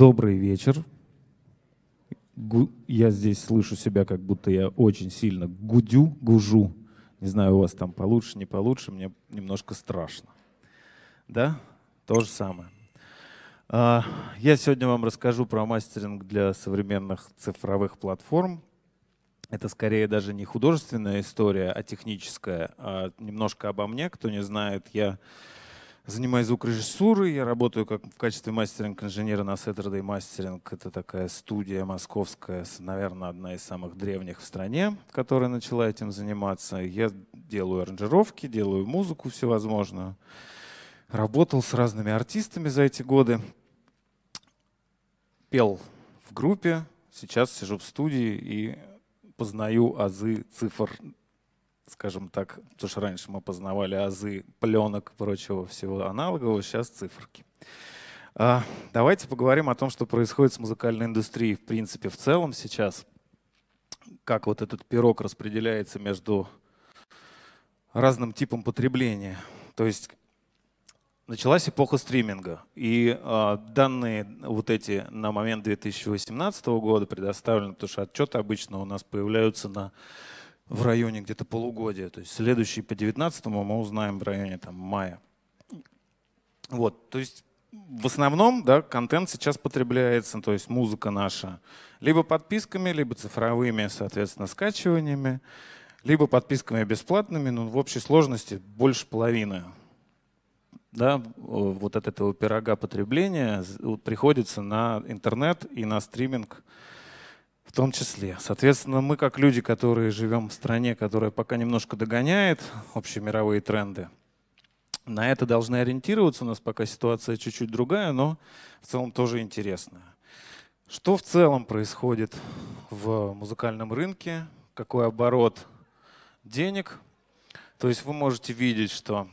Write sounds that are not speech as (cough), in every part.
Добрый вечер. Я здесь слышу себя, как будто я очень сильно гудю, гужу. Не знаю, у вас там получше, не получше, мне немножко страшно. Да? То же самое. А, я сегодня вам расскажу про мастеринг для современных цифровых платформ. Это скорее даже не художественная история, а техническая. А немножко обо мне. Кто не знает, я занимаюсь звукорежиссурой, я работаю как в качестве мастеринг-инженера на Saturday Mastering. Это такая студия московская, наверное, одна из самых древних в стране, которая начала этим заниматься. Я делаю аранжировки, делаю музыку всевозможную. Работал с разными артистами за эти годы. Пел в группе, сейчас сижу в студии и познаю азы цифр скажем так, то что раньше мы познавали азы пленок, прочего всего аналогового, сейчас циферки. А, давайте поговорим о том, что происходит с музыкальной индустрией в принципе в целом сейчас. Как вот этот пирог распределяется между разным типом потребления. То есть началась эпоха стриминга, и а, данные вот эти на момент 2018 года предоставлены, потому что отчеты обычно у нас появляются на в районе где-то полугодия. То есть следующий по 19 мы узнаем в районе там, мая. Вот, то есть в основном да, контент сейчас потребляется, то есть музыка наша, либо подписками, либо цифровыми, соответственно, скачиваниями, либо подписками бесплатными, ну, в общей сложности больше половины да, вот от этого пирога потребления приходится на интернет и на стриминг в том числе. Соответственно, мы как люди, которые живем в стране, которая пока немножко догоняет общие мировые тренды, на это должны ориентироваться. У нас пока ситуация чуть-чуть другая, но в целом тоже интересная. Что в целом происходит в музыкальном рынке? Какой оборот денег? То есть вы можете видеть, что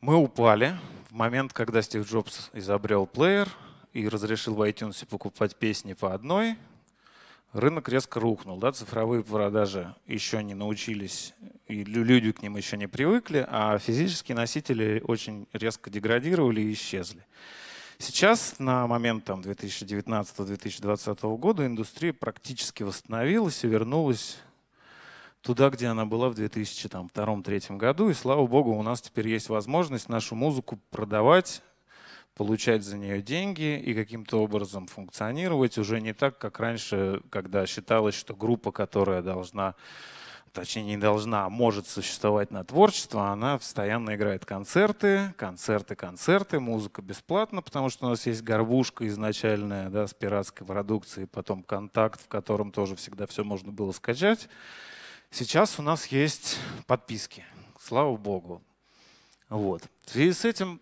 мы упали в момент, когда Стив Джобс изобрел плеер – и разрешил в iTunes покупать песни по одной, рынок резко рухнул. Да? Цифровые продажи еще не научились, и люди к ним еще не привыкли, а физические носители очень резко деградировали и исчезли. Сейчас, на момент там, 2019-2020 года, индустрия практически восстановилась и вернулась туда, где она была в 2002-2003 году. И слава богу, у нас теперь есть возможность нашу музыку продавать получать за нее деньги и каким-то образом функционировать уже не так, как раньше, когда считалось, что группа, которая должна точнее не должна, а может существовать на творчество, она постоянно играет концерты, концерты, концерты, музыка бесплатна, потому что у нас есть горбушка изначальная да, с пиратской продукцией, потом контакт, в котором тоже всегда все можно было скачать. Сейчас у нас есть подписки, слава богу. Вот. В связи с этим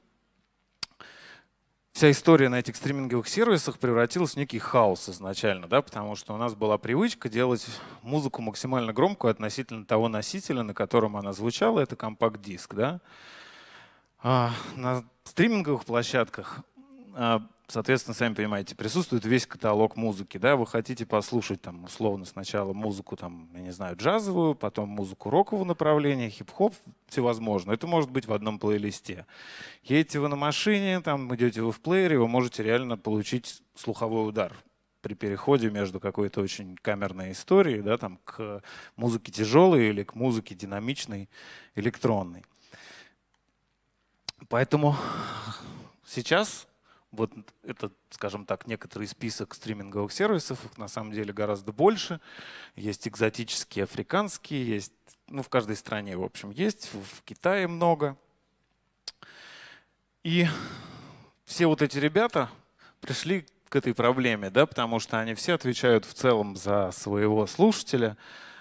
вся история на этих стриминговых сервисах превратилась в некий хаос изначально, да, потому что у нас была привычка делать музыку максимально громкую относительно того носителя, на котором она звучала, это компакт-диск, да. А на стриминговых площадках а, соответственно, сами понимаете, присутствует весь каталог музыки. Да? Вы хотите послушать там, условно сначала музыку, там, я не знаю, джазовую, потом музыку рокового направления, хип-хоп, всевозможно. Это может быть в одном плейлисте. Едете вы на машине, там идете вы в плеере, вы можете реально получить слуховой удар при переходе между какой-то очень камерной историей да, там, к музыке тяжелой или к музыке динамичной, электронной. Поэтому сейчас вот это, скажем так, некоторый список стриминговых сервисов, их на самом деле гораздо больше. Есть экзотические африканские, есть, ну, в каждой стране, в общем, есть, в Китае много. И все вот эти ребята пришли к этой проблеме, да, потому что они все отвечают в целом за своего слушателя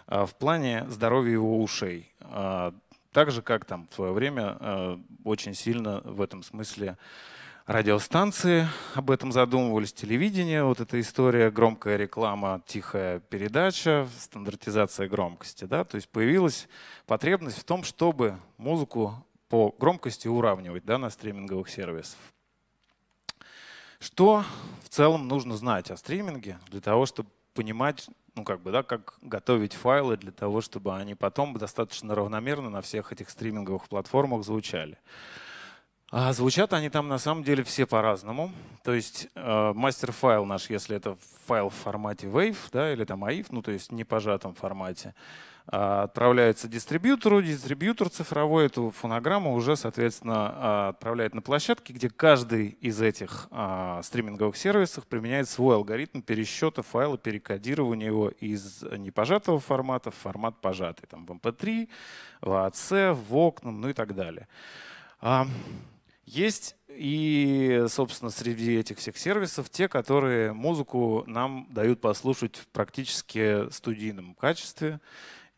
а, в плане здоровья его ушей. А, так же, как там в свое время а, очень сильно в этом смысле радиостанции об этом задумывались, телевидение, вот эта история, громкая реклама, тихая передача, стандартизация громкости. Да? То есть появилась потребность в том, чтобы музыку по громкости уравнивать да, на стриминговых сервисах. Что в целом нужно знать о стриминге для того, чтобы понимать, ну как бы, да, как готовить файлы для того, чтобы они потом достаточно равномерно на всех этих стриминговых платформах звучали. А звучат они там на самом деле все по-разному. То есть э, мастер-файл наш, если это файл в формате WAV да, или там AIF, ну то есть не пожатом формате, э, отправляется дистрибьютору, дистрибьютор цифровой эту фонограмму уже, соответственно, э, отправляет на площадки, где каждый из этих э, стриминговых сервисов применяет свой алгоритм пересчета файла, перекодирования его из непожатого формата в формат пожатый, там в MP3, эм в AC, в окна, ну и так далее. Есть и, собственно, среди этих всех сервисов те, которые музыку нам дают послушать в практически студийном качестве.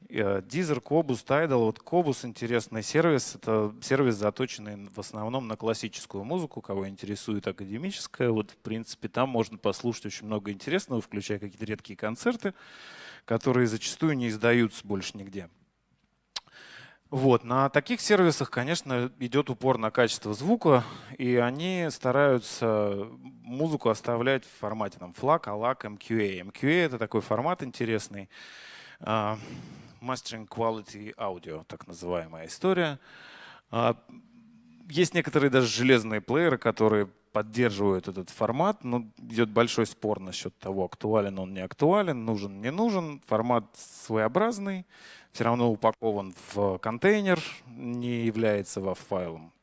Э, Deezer, Cobus, Tidal. Вот Cobus интересный сервис. Это сервис, заточенный в основном на классическую музыку, кого интересует академическая. Вот, в принципе, там можно послушать очень много интересного, включая какие-то редкие концерты, которые зачастую не издаются больше нигде. Вот. На таких сервисах, конечно, идет упор на качество звука, и они стараются музыку оставлять в формате там, FLAC, ALAC, MQA. MQA — это такой формат интересный, а, Mastering Quality Audio, так называемая история. А, есть некоторые даже железные плееры, которые поддерживают этот формат, но идет большой спор насчет того, актуален он, не актуален, нужен, не нужен. Формат своеобразный, все равно упакован в контейнер, не является WAV файлом.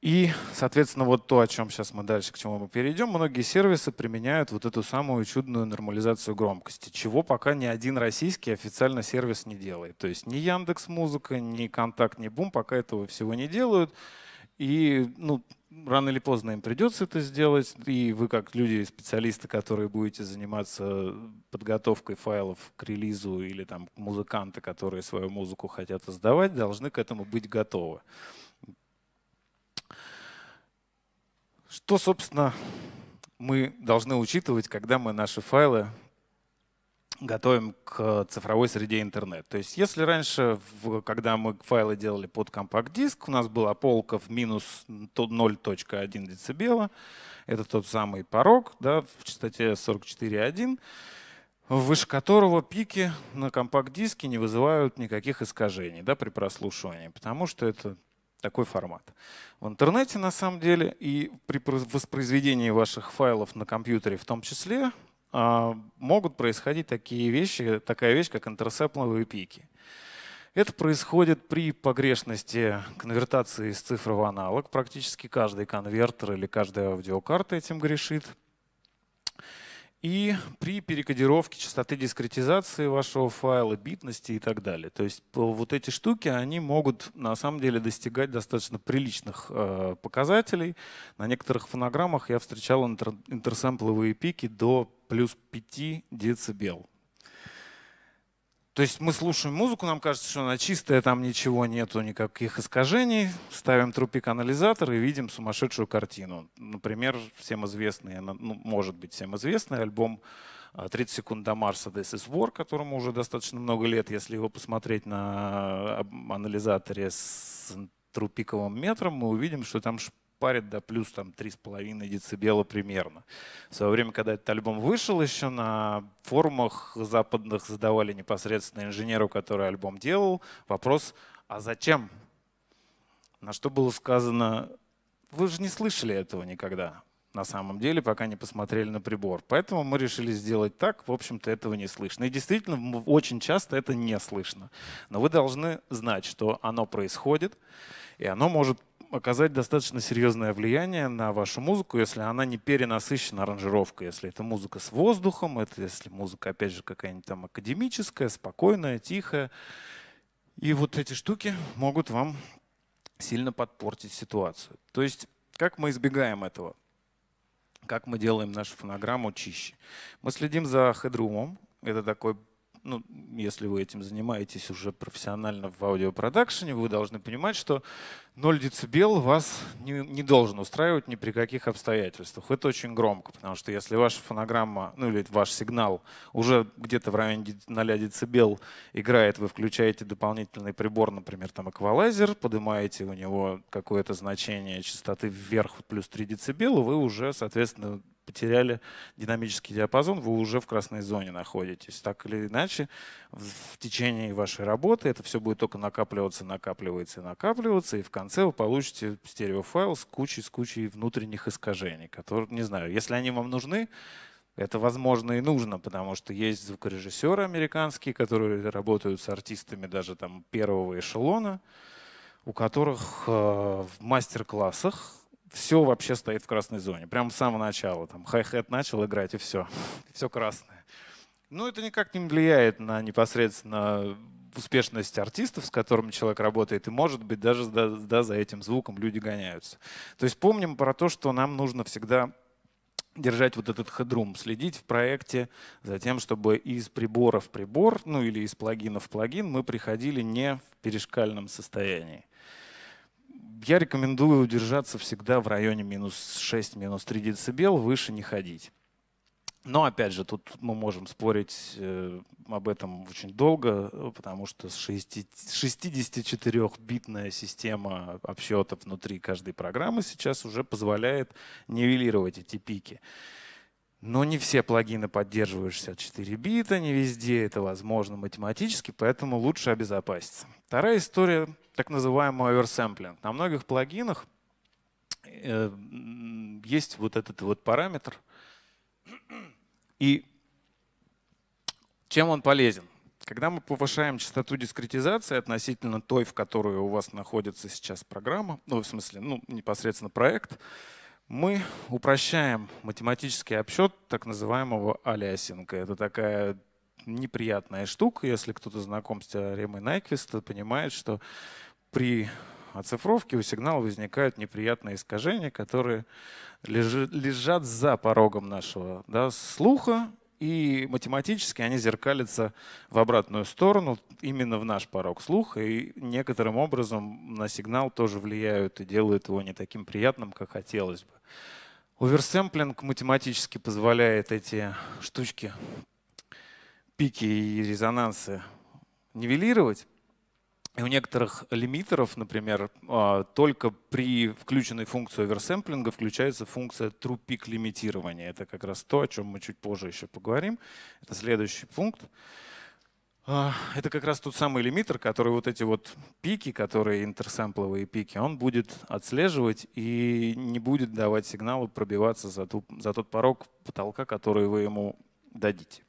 И, соответственно, вот то, о чем сейчас мы дальше, к чему мы перейдем, многие сервисы применяют вот эту самую чудную нормализацию громкости, чего пока ни один российский официально сервис не делает. То есть ни Яндекс Музыка, ни Контакт, ни Бум пока этого всего не делают. И ну, рано или поздно им придется это сделать, и вы как люди, специалисты, которые будете заниматься подготовкой файлов к релизу или там музыканты, которые свою музыку хотят издавать, должны к этому быть готовы. Что, собственно, мы должны учитывать, когда мы наши файлы готовим к цифровой среде интернет. То есть если раньше, когда мы файлы делали под компакт-диск, у нас была полка в минус 0.1 децибела, это тот самый порог да, в частоте 44.1, выше которого пики на компакт-диске не вызывают никаких искажений да, при прослушивании, потому что это такой формат. В интернете на самом деле и при воспроизведении ваших файлов на компьютере в том числе а, могут происходить такие вещи, такая вещь, как интерсепловые пики. Это происходит при погрешности конвертации из цифры в аналог. Практически каждый конвертер или каждая аудиокарта этим грешит. И при перекодировке частоты дискретизации вашего файла, битности и так далее. То есть э, вот эти штуки, они могут на самом деле достигать достаточно приличных э, показателей. На некоторых фонограммах я встречал интер интерсэмпловые пики до плюс 5 децибел. То есть мы слушаем музыку, нам кажется, что она чистая, там ничего нету, никаких искажений. Ставим трупик-анализатор и видим сумасшедшую картину. Например, всем известный, ну, может быть, всем известный альбом «30 а, секунд до Марса» This is War, которому уже достаточно много лет, если его посмотреть на анализаторе с трупиковым метром, мы увидим, что там парит до плюс там 3,5 децибела примерно. В свое время, когда этот альбом вышел еще, на форумах западных задавали непосредственно инженеру, который альбом делал, вопрос, а зачем? На что было сказано, вы же не слышали этого никогда на самом деле, пока не посмотрели на прибор. Поэтому мы решили сделать так, в общем-то, этого не слышно. И действительно, очень часто это не слышно. Но вы должны знать, что оно происходит, и оно может оказать достаточно серьезное влияние на вашу музыку, если она не перенасыщена аранжировкой, если это музыка с воздухом, это если музыка, опять же, какая-нибудь там академическая, спокойная, тихая. И вот эти штуки могут вам сильно подпортить ситуацию. То есть как мы избегаем этого? Как мы делаем нашу фонограмму чище? Мы следим за хедрумом. Это такой ну, если вы этим занимаетесь уже профессионально в аудиопродакшене, вы должны понимать, что 0 дБ вас не, не должен устраивать ни при каких обстоятельствах. Это очень громко, потому что если ваша фонограмма, ну или ваш сигнал уже где-то в районе 0 дБ играет, вы включаете дополнительный прибор, например, там эквалайзер, поднимаете у него какое-то значение частоты вверх плюс 3 дБ, вы уже, соответственно, потеряли динамический диапазон, вы уже в красной зоне находитесь. Так или иначе, в течение вашей работы это все будет только накапливаться, накапливается и накапливаться, и в конце конце вы получите стереофайл с кучей, с кучей внутренних искажений, которые, не знаю, если они вам нужны, это возможно и нужно, потому что есть звукорежиссеры американские, которые работают с артистами даже там первого эшелона, у которых э, в мастер-классах все вообще стоит в красной зоне. Прямо с самого начала. Там хай-хет начал играть, и все. (laughs) Все красное. Но ну, это никак не влияет на непосредственно успешность артистов, с которыми человек работает, и, может быть, даже да, да, за этим звуком люди гоняются. То есть помним про то, что нам нужно всегда держать вот этот хедрум, следить в проекте за тем, чтобы из прибора в прибор, ну или из плагина в плагин мы приходили не в перешкальном состоянии. Я рекомендую держаться всегда в районе минус 6, минус 3 дБ, выше не ходить. Но опять же, тут мы можем спорить э, об этом очень долго, э, потому что 64-битная система обсчета внутри каждой программы сейчас уже позволяет нивелировать эти пики. Но не все плагины поддерживают 64 бита, не везде это возможно математически, поэтому лучше обезопаситься. Вторая история — так называемый оверсэмплинг. На многих плагинах э, есть вот этот вот параметр — и чем он полезен? Когда мы повышаем частоту дискретизации относительно той, в которой у вас находится сейчас программа, ну, в смысле, ну, непосредственно проект, мы упрощаем математический обсчет так называемого алиасинга. Это такая неприятная штука. Если кто-то знаком с теоремой Найквиста, понимает, что при оцифровки у сигнала возникают неприятные искажения, которые лежат за порогом нашего да, слуха, и математически они зеркалятся в обратную сторону, именно в наш порог слуха, и некоторым образом на сигнал тоже влияют и делают его не таким приятным, как хотелось бы. Оверсэмплинг математически позволяет эти штучки, пики и резонансы нивелировать, и у некоторых лимитеров, например, а, только при включенной функции оверсэмплинга включается функция true-peak лимитирования. Это как раз то, о чем мы чуть позже еще поговорим. Это следующий пункт. А, это как раз тот самый лимитер, который вот эти вот пики, которые интерсэмпловые пики, он будет отслеживать и не будет давать сигналы пробиваться за, ту, за тот порог потолка, который вы ему дадите.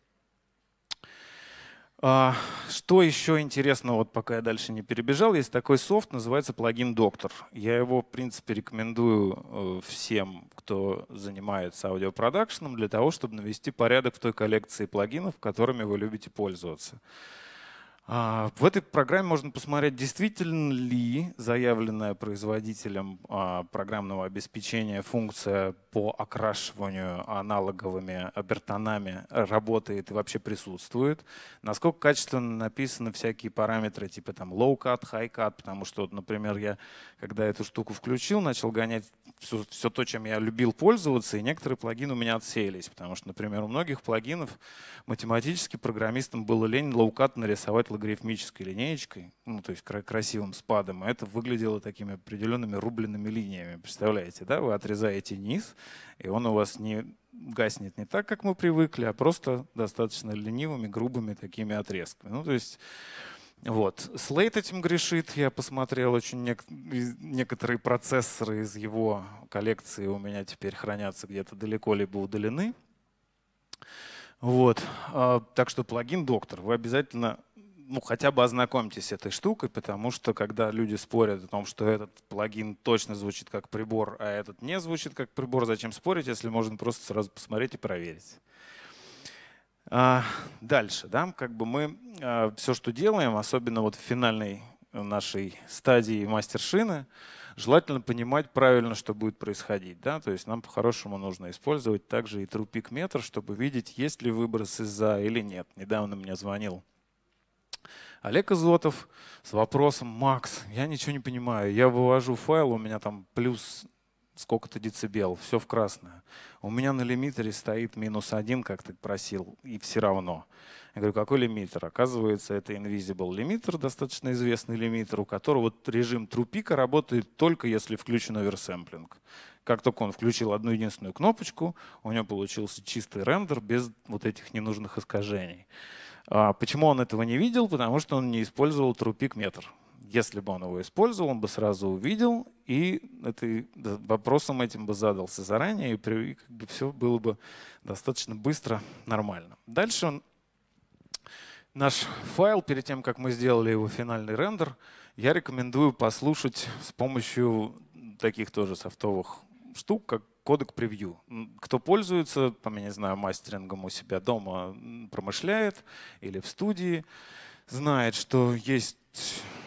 А, что еще интересно, вот пока я дальше не перебежал, есть такой софт, называется плагин Доктор. Я его, в принципе, рекомендую э, всем, кто занимается аудиопродакшеном, для того, чтобы навести порядок в той коллекции плагинов, которыми вы любите пользоваться. А, в этой программе можно посмотреть, действительно ли заявленная производителем а, программного обеспечения функция по окрашиванию аналоговыми обертонами работает и вообще присутствует, насколько качественно написаны всякие параметры типа там low cut, high cut, потому что, вот, например, я когда эту штуку включил, начал гонять все, все то, чем я любил пользоваться, и некоторые плагины у меня отсеялись, потому что, например, у многих плагинов математически программистам было лень low cut нарисовать логарифмической линеечкой, ну, то есть красивым спадом, а это выглядело такими определенными рубленными линиями. Представляете, да? Вы отрезаете низ, и он у вас не гаснет не так, как мы привыкли, а просто достаточно ленивыми, грубыми такими отрезками. Ну, то есть вот. Слейт этим грешит. Я посмотрел очень нек некоторые процессоры из его коллекции у меня теперь хранятся где-то далеко, либо удалены. Вот. А, так что плагин «Доктор» вы обязательно ну, хотя бы ознакомьтесь с этой штукой, потому что когда люди спорят о том, что этот плагин точно звучит как прибор, а этот не звучит как прибор, зачем спорить, если можно просто сразу посмотреть и проверить. А, дальше, да, как бы мы а, все, что делаем, особенно вот в финальной нашей стадии мастершины, желательно понимать правильно, что будет происходить. Да? То есть нам по-хорошему нужно использовать также и трупик метр, чтобы видеть, есть ли выброс из-за или нет. Недавно мне звонил Олег Изотов с вопросом, Макс, я ничего не понимаю, я вывожу файл, у меня там плюс сколько-то децибел, все в красное. У меня на лимитере стоит минус один, как ты просил, и все равно. Я говорю, какой лимитер? Оказывается, это Invisible лимитер, достаточно известный лимитер, у которого режим трупика работает только если включен оверсэмплинг. Как только он включил одну единственную кнопочку, у него получился чистый рендер без вот этих ненужных искажений. А, почему он этого не видел? Потому что он не использовал трупик метр. Если бы он его использовал, он бы сразу увидел, и это, вопросом этим бы задался заранее, и как бы все было бы достаточно быстро, нормально. Дальше он, наш файл, перед тем, как мы сделали его финальный рендер, я рекомендую послушать с помощью таких тоже софтовых штук, как кодек превью. Кто пользуется, там, я не знаю, мастерингом у себя дома, промышляет или в студии, знает, что есть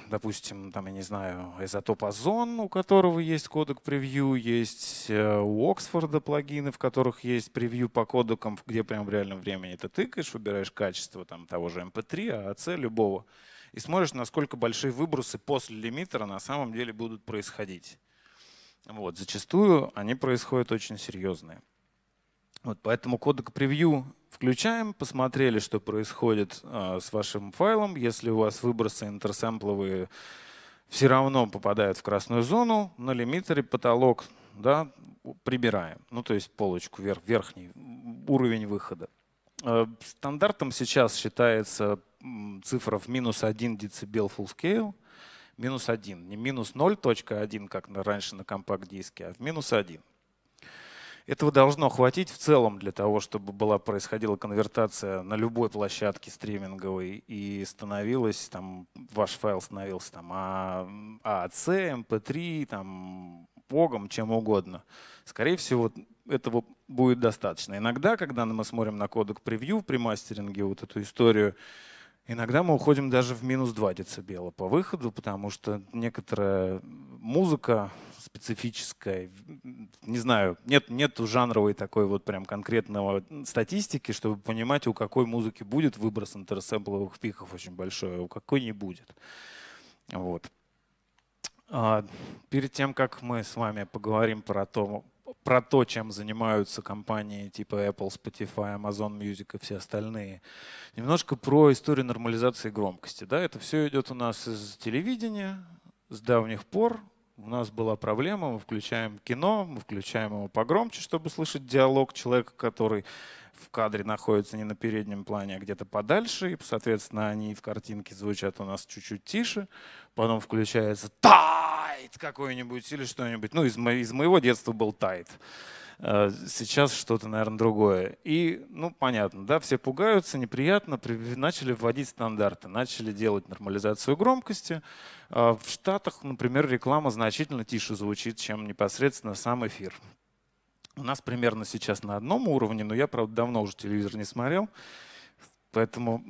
допустим, там, я не знаю, изотоп озон, у которого есть кодек превью, есть э, у Оксфорда плагины, в которых есть превью по кодекам, где прям в реальном времени ты тыкаешь, выбираешь качество там, того же MP3, эм AAC, а, любого, и смотришь, насколько большие выбросы после лимитера на самом деле будут происходить. Вот, зачастую они происходят очень серьезные. Вот, поэтому кодек превью включаем, посмотрели, что происходит э, с вашим файлом. Если у вас выбросы интерсэмпловые все равно попадают в красную зону, на лимитере потолок да, прибираем. Ну, то есть полочку, вверх, верхний уровень выхода. Э, стандартом сейчас считается цифра в минус 1 децибел full scale минус 1. Не минус 0.1, как раньше на компакт-диске, а в минус 1. Этого должно хватить в целом для того, чтобы была, происходила конвертация на любой площадке стриминговой и становилась, там, ваш файл становился там AAC, а, MP3, а, там, богом чем угодно. Скорее всего, этого будет достаточно. Иногда, когда мы смотрим на кодек превью при мастеринге, вот эту историю, Иногда мы уходим даже в минус 2 децибела по выходу, потому что некоторая музыка специфическая, не знаю, нет, нет жанровой такой вот прям конкретного статистики, чтобы понимать, у какой музыки будет выброс интерсэмпловых пиков очень большой, а у какой не будет. Вот. А, перед тем, как мы с вами поговорим про то, про то, чем занимаются компании типа Apple, Spotify, Amazon Music и все остальные. Немножко про историю нормализации громкости. Да, это все идет у нас из телевидения с давних пор. У нас была проблема, мы включаем кино, мы включаем его погромче, чтобы слышать диалог человека, который в кадре находятся не на переднем плане, а где-то подальше. И, соответственно, они в картинке звучат у нас чуть-чуть тише. Потом включается тайт какой-нибудь или что-нибудь. Ну, из, мо из моего детства был тайт. Э, сейчас что-то, наверное, другое. И, ну, понятно, да, все пугаются, неприятно, начали вводить стандарты, начали делать нормализацию громкости. Э, в Штатах, например, реклама значительно тише звучит, чем непосредственно сам эфир. У нас примерно сейчас на одном уровне, но я, правда, давно уже телевизор не смотрел. Поэтому,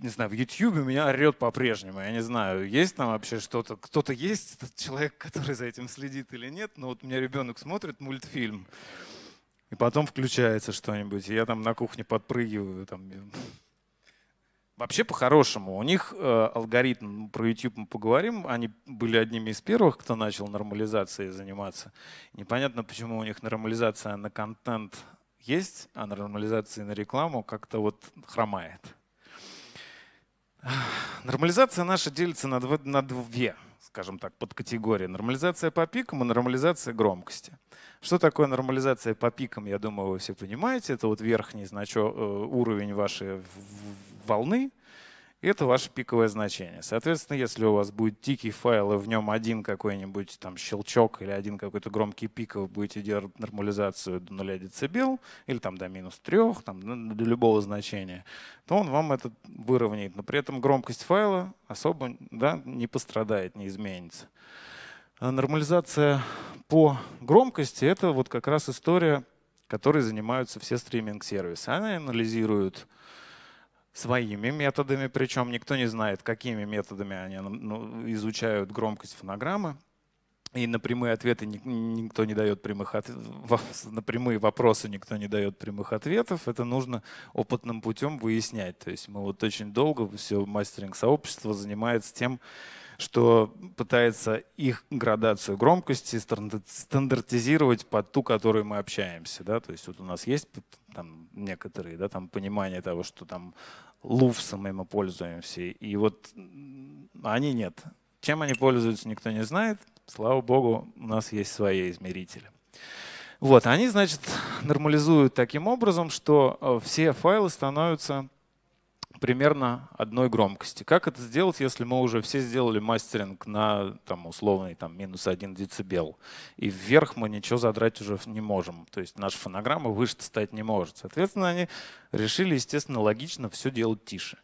не знаю, в YouTube меня орет по-прежнему. Я не знаю, есть там вообще что-то, кто-то есть, этот человек, (laughs) который за этим следит или нет. Но вот у меня ребенок смотрит мультфильм, и потом включается что-нибудь. И я там на кухне подпрыгиваю, там Вообще по-хорошему. У них э, алгоритм, про YouTube мы поговорим, они были одними из первых, кто начал нормализацией заниматься. Непонятно, почему у них нормализация на контент есть, а нормализация на рекламу как-то вот хромает. Нормализация наша делится на, дв на две, скажем так, подкатегории. Нормализация по пикам и нормализация громкости. Что такое нормализация по пикам, я думаю, вы все понимаете. Это вот верхний значок, э, уровень вашей волны, это ваше пиковое значение. Соответственно, если у вас будет дикий файл, и в нем один какой-нибудь там щелчок или один какой-то громкий пик, вы будете делать нормализацию до 0 дБ или там до минус 3, там, ну, до любого значения, то он вам это выровняет. Но при этом громкость файла особо да, не пострадает, не изменится. А нормализация по громкости — это вот как раз история, которой занимаются все стриминг-сервисы. Они анализируют своими методами, причем никто не знает, какими методами они ну, изучают громкость фонограммы. И на прямые ответы никто не дает прямых от... на прямые вопросы никто не дает прямых ответов. Это нужно опытным путем выяснять. То есть мы вот очень долго все мастеринг сообщества занимается тем, что пытается их градацию громкости стандартизировать под ту, которой мы общаемся. Да? То есть вот у нас есть там, некоторые да, там, понимание того, что там луфсом мы пользуемся, и вот они нет. Чем они пользуются, никто не знает. Слава богу, у нас есть свои измерители. Вот, они, значит, нормализуют таким образом, что э, все файлы становятся примерно одной громкости. Как это сделать, если мы уже все сделали мастеринг на там, условный там, минус 1 децибел, и вверх мы ничего задрать уже не можем. То есть наша фонограмма выше стать не может. Соответственно, они решили, естественно, логично все делать тише.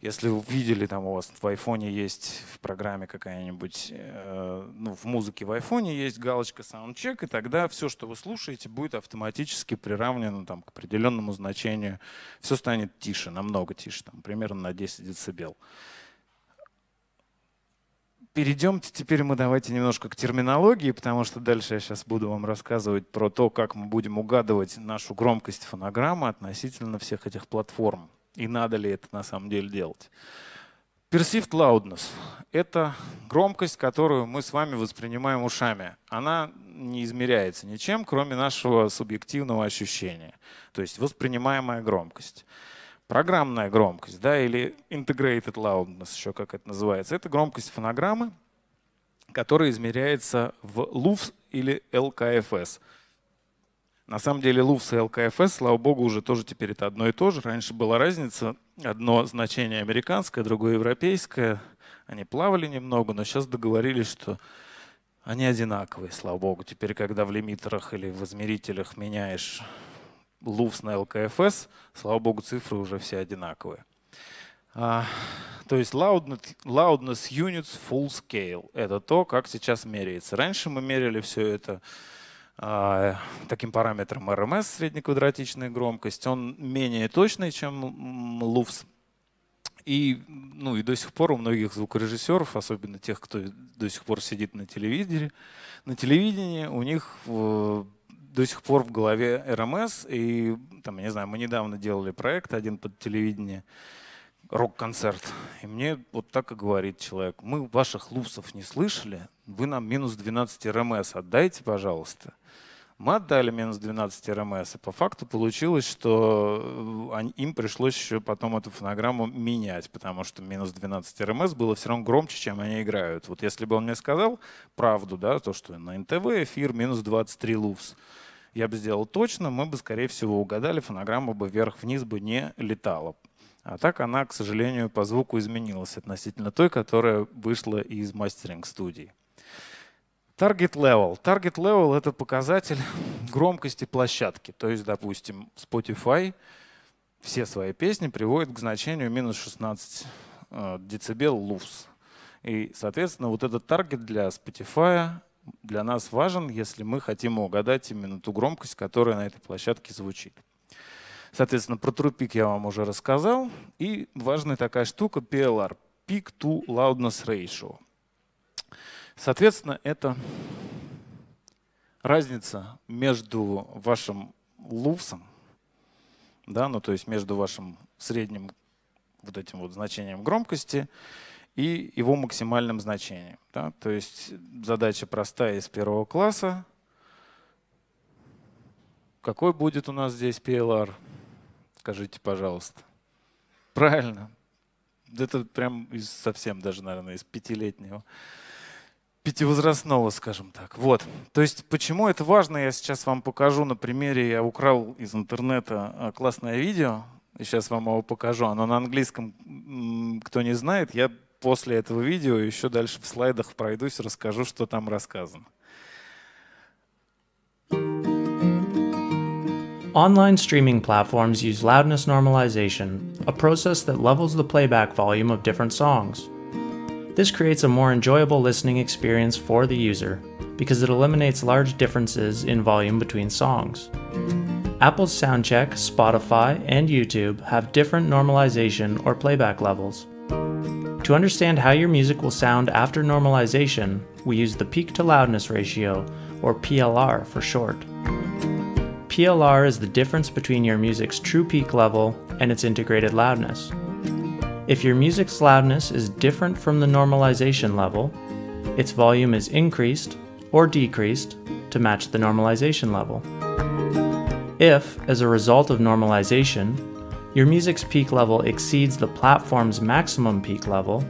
Если вы видели там у вас в айфоне есть в программе какая-нибудь, э, ну, в музыке в айфоне есть галочка soundcheck, и тогда все, что вы слушаете, будет автоматически приравнено там, к определенному значению. Все станет тише, намного тише, там, примерно на 10 децибел. Перейдемте теперь мы давайте немножко к терминологии, потому что дальше я сейчас буду вам рассказывать про то, как мы будем угадывать нашу громкость фонограммы относительно всех этих платформ и надо ли это на самом деле делать. Perceived loudness — это громкость, которую мы с вами воспринимаем ушами. Она не измеряется ничем, кроме нашего субъективного ощущения, то есть воспринимаемая громкость. Программная громкость, да, или integrated loudness, еще как это называется, это громкость фонограммы, которая измеряется в LUFS или LKFS — на самом деле ЛУВС и ЛКФС, слава богу, уже тоже теперь это одно и то же. Раньше была разница. Одно значение американское, другое европейское. Они плавали немного, но сейчас договорились, что они одинаковые, слава богу. Теперь, когда в лимитерах или в измерителях меняешь ЛУВС на ЛКФС, слава богу, цифры уже все одинаковые. А, то есть loudness, loudness units full scale — это то, как сейчас меряется. Раньше мы меряли все это а, таким параметром RMS, среднеквадратичная громкость. Он менее точный, чем LUFS. И, ну, и до сих пор у многих звукорежиссеров, особенно тех, кто до сих пор сидит на телевизоре, на телевидении у них до сих пор в голове РМС. И, там, я не знаю, мы недавно делали проект один под телевидение, рок-концерт. И мне вот так и говорит человек, мы ваших лупсов не слышали, вы нам минус 12 РМС эм отдайте, пожалуйста. Мы отдали минус 12 РМС, эм и по факту получилось, что э, им пришлось еще потом эту фонограмму менять, потому что минус 12 РМС эм было все равно громче, чем они играют. Вот если бы он мне сказал правду, да, то, что на НТВ эфир минус 23 лупс, я бы сделал точно, мы бы, скорее всего, угадали, фонограмма бы вверх-вниз бы не летала. А так она, к сожалению, по звуку изменилась относительно той, которая вышла из мастеринг-студии. Target level. Target level — это показатель (laughs) громкости площадки. То есть, допустим, Spotify все свои песни приводит к значению минус 16 э, децибел луфс. И, соответственно, вот этот таргет для Spotify для нас важен, если мы хотим угадать именно ту громкость, которая на этой площадке звучит. Соответственно, про TruePeak я вам уже рассказал. И важная такая штука PLR – Peak to Loudness Ratio. Соответственно, это разница между вашим луфсом, да, ну то есть между вашим средним вот этим вот значением громкости и его максимальным значением. Да? То есть задача простая из первого класса. Какой будет у нас здесь PLR? Скажите, пожалуйста. Правильно. Это прям из совсем даже, наверное, из пятилетнего пятивозрастного, скажем так. Вот. То есть почему это важно, я сейчас вам покажу на примере. Я украл из интернета а, классное видео, и сейчас вам его покажу. Оно на английском, кто не знает, я после этого видео еще дальше в слайдах пройдусь, расскажу, что там рассказано. Online streaming platforms use loudness normalization, a process that levels the playback volume of different songs. This creates a more enjoyable listening experience for the user because it eliminates large differences in volume between songs. Apple's Soundcheck, Spotify, and YouTube have different normalization or playback levels. To understand how your music will sound after normalization, we use the peak to loudness ratio, or PLR for short. PLR is the difference between your music's true peak level and its integrated loudness. If your music's loudness is different from the normalization level, its volume is increased or decreased to match the normalization level. If, as a result of normalization, your music's peak level exceeds the platform's maximum peak level,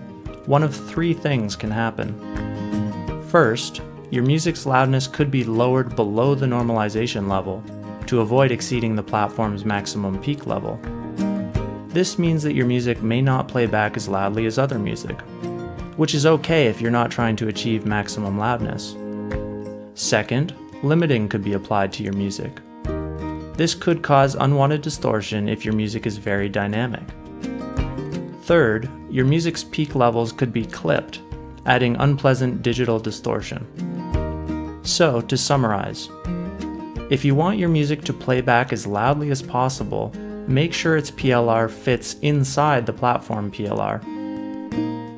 one of three things can happen. First, your music's loudness could be lowered below the normalization level, to avoid exceeding the platform's maximum peak level. This means that your music may not play back as loudly as other music, which is okay if you're not trying to achieve maximum loudness. Second, limiting could be applied to your music. This could cause unwanted distortion if your music is very dynamic. Third, your music's peak levels could be clipped, adding unpleasant digital distortion. So, to summarize, if you want your music to play back as loudly as possible, make sure its PLR fits inside the platform PLR.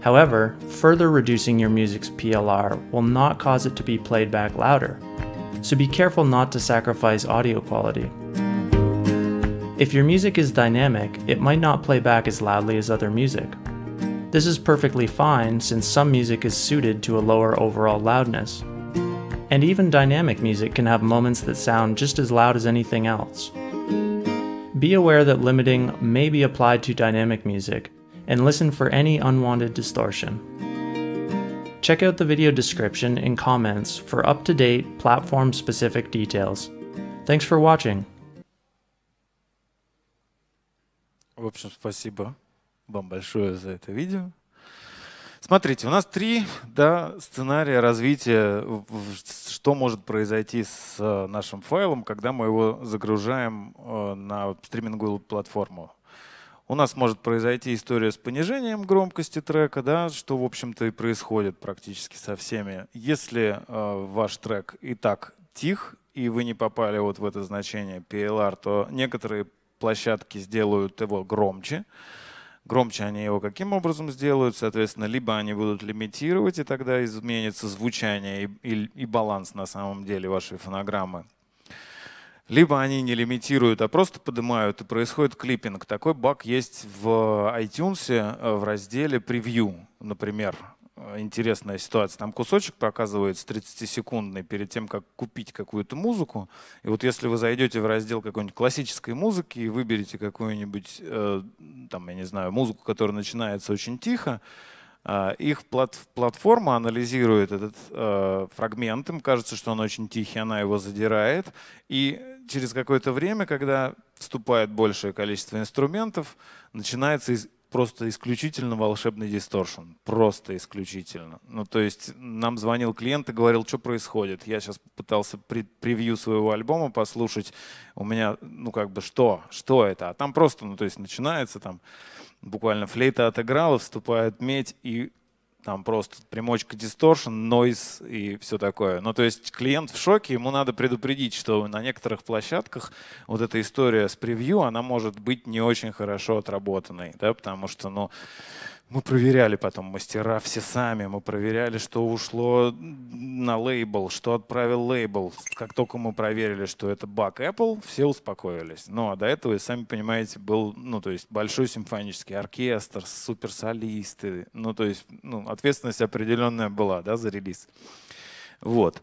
However, further reducing your music's PLR will not cause it to be played back louder, so be careful not to sacrifice audio quality. If your music is dynamic, it might not play back as loudly as other music. This is perfectly fine since some music is suited to a lower overall loudness and even dynamic music can have moments that sound just as loud as anything else. Be aware that limiting may be applied to dynamic music, and listen for any unwanted distortion. Check out the video description and comments for up-to-date, platform-specific details. Thanks for watching. В общем, спасибо вам большое за это видео. Смотрите, у нас три да, сценария развития, что может произойти с э, нашим файлом, когда мы его загружаем э, на стриминговую платформу. У нас может произойти история с понижением громкости трека, да, что, в общем-то, и происходит практически со всеми. Если э, ваш трек и так тих, и вы не попали вот в это значение PLR, то некоторые площадки сделают его громче. Э, громче они его каким образом сделают, соответственно, либо они будут лимитировать, и тогда изменится звучание и, и, и баланс на самом деле вашей фонограммы. Либо они не лимитируют, а просто поднимают, и происходит клиппинг. Такой баг есть в iTunes э, в разделе «Превью», например. Э, интересная ситуация. Там кусочек показывается 30-секундный перед тем, как купить какую-то музыку. И вот если вы зайдете в раздел какой-нибудь классической музыки и выберете какую-нибудь, э, там, я не знаю, музыку, которая начинается очень тихо, э, их платформа анализирует этот фрагмент, им кажется, что он очень тихий, она его задирает. И через какое-то время, когда вступает большее количество инструментов, начинается просто исключительно волшебный дисторшн. Просто исключительно. Ну, то есть нам звонил клиент и говорил, что происходит. Я сейчас пытался превью своего альбома послушать. У меня, ну, как бы, что? Что это? А там просто, ну, то есть начинается там буквально флейта отыграла, вступает медь, и там просто примочка дисторшн, нойз и все такое. Ну, то есть клиент в шоке, ему надо предупредить, что на некоторых площадках вот эта история с превью, она может быть не очень хорошо отработанной, да, потому что, ну, мы проверяли потом мастера все сами, мы проверяли, что ушло на лейбл, что отправил лейбл. Как только мы проверили, что это баг Apple, все успокоились. Ну а до этого, сами понимаете, был, ну то есть большой симфонический оркестр, суперсолисты, ну то есть ну, ответственность определенная была, да, за релиз. Вот.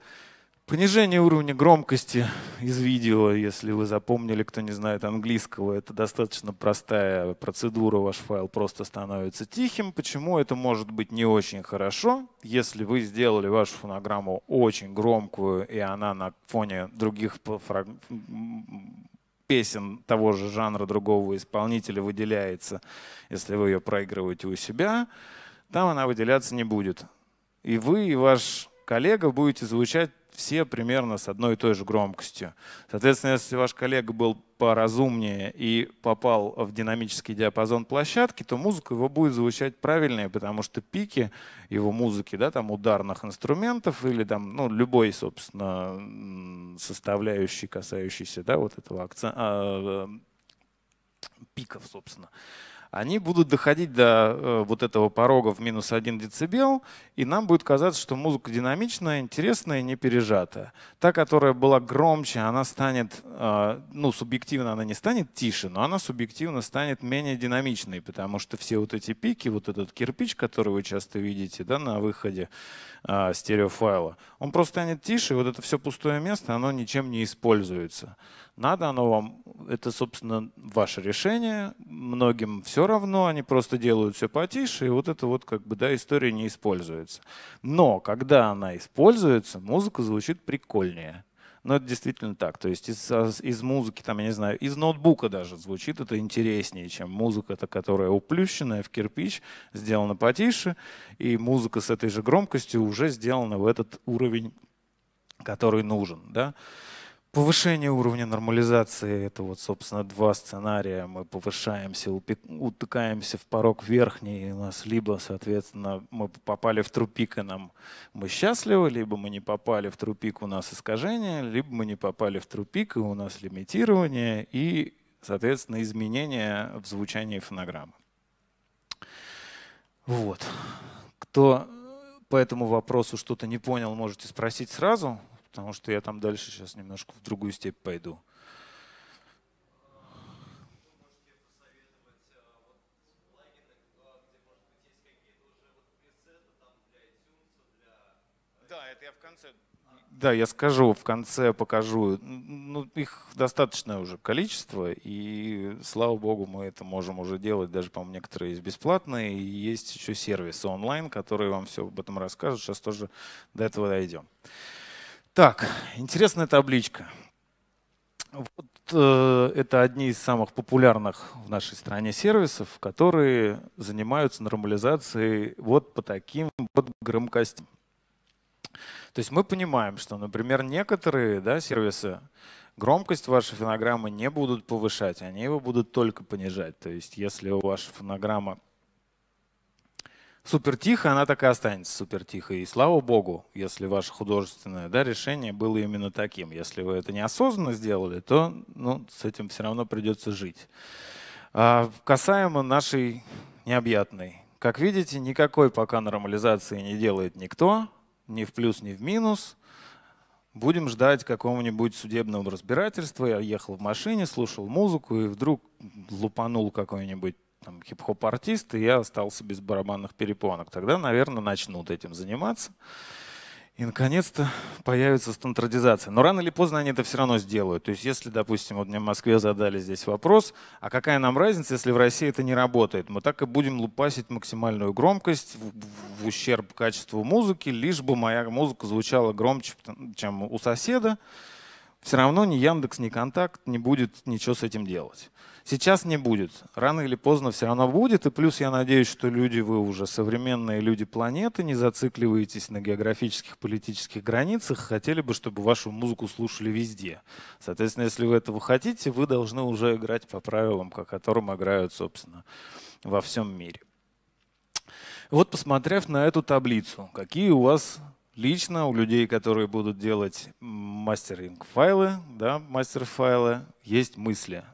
Понижение уровня громкости из видео, если вы запомнили, кто не знает английского, это достаточно простая процедура, ваш файл просто становится тихим. Почему это может быть не очень хорошо? Если вы сделали вашу фонограмму очень громкую, и она на фоне других песен того же жанра другого исполнителя выделяется, если вы ее проигрываете у себя, там она выделяться не будет. И вы, и ваш коллега будете звучать все примерно с одной и той же громкостью. Соответственно, если ваш коллега был поразумнее и попал в динамический диапазон площадки, то музыка его будет звучать правильнее, потому что пики его музыки, да, там ударных инструментов или там, ну, любой, собственно, составляющий, касающийся, да, вот этого акцента, э, пиков, собственно, они будут доходить до э, вот этого порога в минус 1 дБ, и нам будет казаться, что музыка динамичная, интересная, и не пережатая. Та, которая была громче, она станет, э, ну, субъективно она не станет тише, но она субъективно станет менее динамичной, потому что все вот эти пики, вот этот кирпич, который вы часто видите да, на выходе э, стереофайла, он просто станет тише, и вот это все пустое место, оно ничем не используется. Надо оно вам, это, собственно, ваше решение. Многим все равно, они просто делают все потише, и вот эта вот как бы, да, история не используется. Но когда она используется, музыка звучит прикольнее. Но ну, это действительно так. То есть из, а, из музыки, там, я не знаю, из ноутбука даже звучит это интереснее, чем музыка, -то, которая уплющенная в кирпич, сделана потише, и музыка с этой же громкостью уже сделана в этот уровень, который нужен. Да? Повышение уровня нормализации – это вот, собственно, два сценария. Мы повышаемся, утыкаемся в порог верхний, и у нас либо, соответственно, мы попали в тупик, и нам мы счастливы, либо мы не попали в тупик, у нас искажение, либо мы не попали в тупик, и у нас лимитирование, и, соответственно, изменения в звучании фонограммы. Вот. Кто по этому вопросу что-то не понял, можете спросить сразу потому что я там дальше сейчас немножко в другую степь пойду. Да, это я в конце. Да, я скажу, в конце покажу. Ну, их достаточное уже количество, и слава богу, мы это можем уже делать. Даже, по-моему, некоторые есть бесплатные. И есть еще сервисы онлайн, которые вам все об этом расскажут. Сейчас тоже до этого дойдем. Так, интересная табличка. Вот э, это одни из самых популярных в нашей стране сервисов, которые занимаются нормализацией вот по таким вот громкостям. То есть мы понимаем, что, например, некоторые да, сервисы громкость вашей фонограммы не будут повышать, они его будут только понижать. То есть если у вашей фонограммы супер тихо, она так и останется супер тихо. И слава богу, если ваше художественное да, решение было именно таким. Если вы это неосознанно сделали, то ну, с этим все равно придется жить. А касаемо нашей необъятной. Как видите, никакой пока нормализации не делает никто, ни в плюс, ни в минус. Будем ждать какого-нибудь судебного разбирательства. Я ехал в машине, слушал музыку и вдруг лупанул какой-нибудь там, хип-хоп-артист, и я остался без барабанных перепонок. Тогда, наверное, начнут этим заниматься. И, наконец-то, появится стандартизация. Но рано или поздно они это все равно сделают. То есть, если, допустим, вот мне в Москве задали здесь вопрос, а какая нам разница, если в России это не работает? Мы так и будем лупасить максимальную громкость в, в ущерб качеству музыки, лишь бы моя музыка звучала громче, чем у соседа. Все равно ни Яндекс, ни Контакт не будет ничего с этим делать. Сейчас не будет. Рано или поздно все равно будет. И плюс я надеюсь, что люди, вы уже современные люди планеты, не зацикливаетесь на географических, политических границах, хотели бы, чтобы вашу музыку слушали везде. Соответственно, если вы этого хотите, вы должны уже играть по правилам, по которым играют, собственно, во всем мире. Вот посмотрев на эту таблицу, какие у вас лично у людей, которые будут делать мастеринг файлы, да, мастер файлы, есть мысли –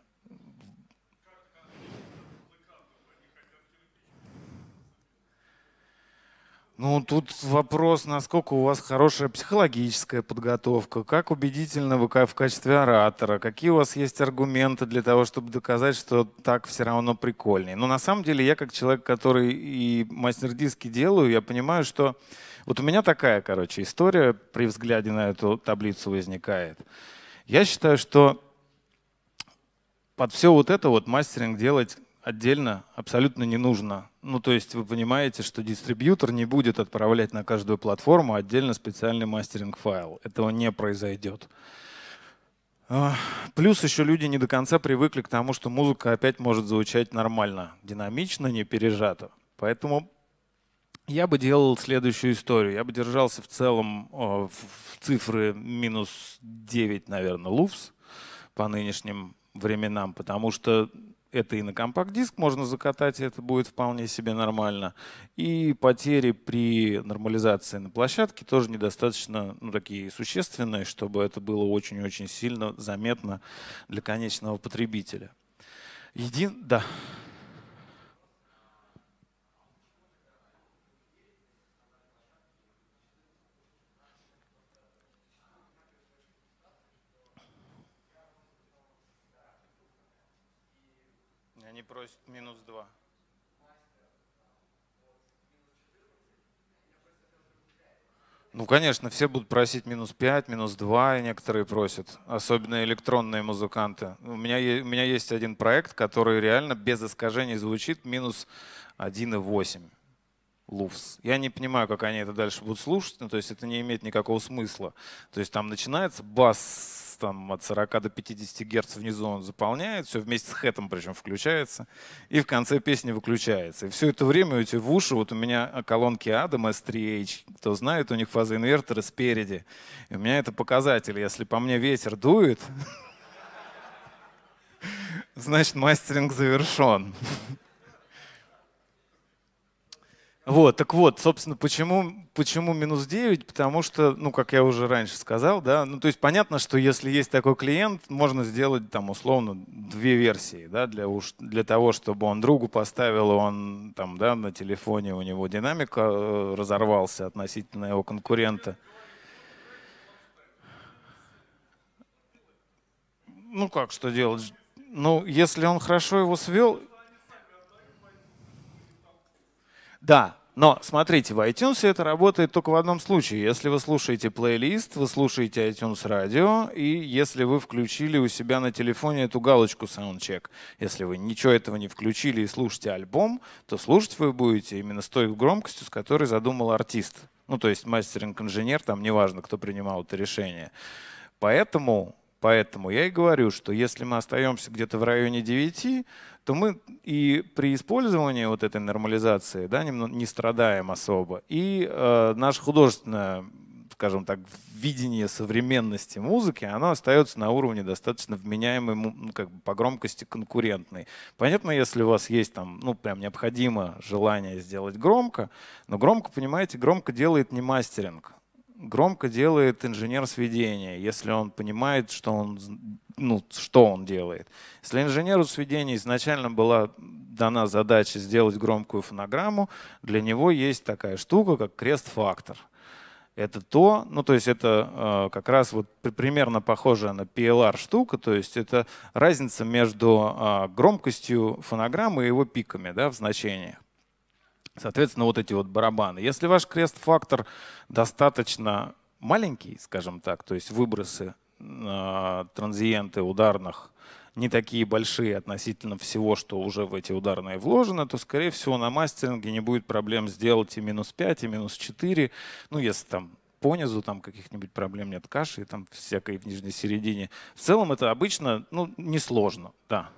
Ну, тут вопрос, насколько у вас хорошая психологическая подготовка, как убедительно вы в качестве оратора, какие у вас есть аргументы для того, чтобы доказать, что так все равно прикольнее. Но на самом деле я как человек, который и мастер-диски делаю, я понимаю, что вот у меня такая, короче, история при взгляде на эту таблицу возникает. Я считаю, что под все вот это вот мастеринг делать отдельно абсолютно не нужно. Ну, то есть вы понимаете, что дистрибьютор не будет отправлять на каждую платформу отдельно специальный мастеринг файл. Этого не произойдет. А, плюс еще люди не до конца привыкли к тому, что музыка опять может звучать нормально, динамично, не пережато. Поэтому я бы делал следующую историю. Я бы держался в целом а, в цифры минус 9, наверное, луфс по нынешним временам, потому что это и на компакт-диск можно закатать, и это будет вполне себе нормально. И потери при нормализации на площадке тоже недостаточно ну, такие существенные, чтобы это было очень-очень сильно заметно для конечного потребителя. Един... Да. Ну, конечно, все будут просить минус 5, минус 2, некоторые просят, особенно электронные музыканты. У меня, у меня есть один проект, который реально без искажений звучит минус 1,8 луфс. Я не понимаю, как они это дальше будут слушать, ну, то есть это не имеет никакого смысла. То есть там начинается бас там от 40 до 50 герц внизу он заполняет, все вместе с хэтом причем включается, и в конце песни выключается. И все это время эти в уши, вот у меня колонки Adam S3H, кто знает, у них фазоинверторы спереди. И у меня это показатель, если по мне ветер дует, (laughs) значит мастеринг завершен. (laughs) Вот, так вот, собственно, почему, почему минус 9? Потому что, ну, как я уже раньше сказал, да, ну, то есть понятно, что если есть такой клиент, можно сделать там условно две версии, да, для, уж, для того, чтобы он другу поставил, он там, да, на телефоне у него динамик э, разорвался относительно его конкурента. Ну, как что делать? Ну, если он хорошо его свел, Да, но смотрите, в iTunes это работает только в одном случае. Если вы слушаете плейлист, вы слушаете iTunes радио, и если вы включили у себя на телефоне эту галочку Soundcheck. Если вы ничего этого не включили и слушаете альбом, то слушать вы будете именно с той громкостью, с которой задумал артист. Ну, то есть мастеринг-инженер, там неважно, кто принимал это решение. Поэтому, поэтому я и говорю, что если мы остаемся где-то в районе 9, то мы и при использовании вот этой нормализации да, не, не страдаем особо. И э, наше художественное, скажем так, видение современности музыки, оно остается на уровне достаточно вменяемой, ну, как бы по громкости конкурентной. Понятно, если у вас есть там, ну, прям необходимо желание сделать громко, но громко, понимаете, громко делает не мастеринг громко делает инженер сведения, если он понимает, что он ну, что он делает. Если инженеру сведений изначально была дана задача сделать громкую фонограмму, для него есть такая штука, как крест-фактор. Это то, ну то есть это э, как раз вот примерно похожая на PLR штука, то есть это разница между э, громкостью фонограммы и его пиками да, в значениях. Соответственно, вот эти вот барабаны. Если ваш крест-фактор достаточно маленький, скажем так, то есть выбросы а, транзиенты ударных не такие большие относительно всего, что уже в эти ударные вложено, то, скорее всего, на мастеринге не будет проблем сделать и минус 5, и минус 4. Ну, если там понизу там каких-нибудь проблем нет, каши и там всякой в нижней середине. В целом это обычно ну, несложно, да.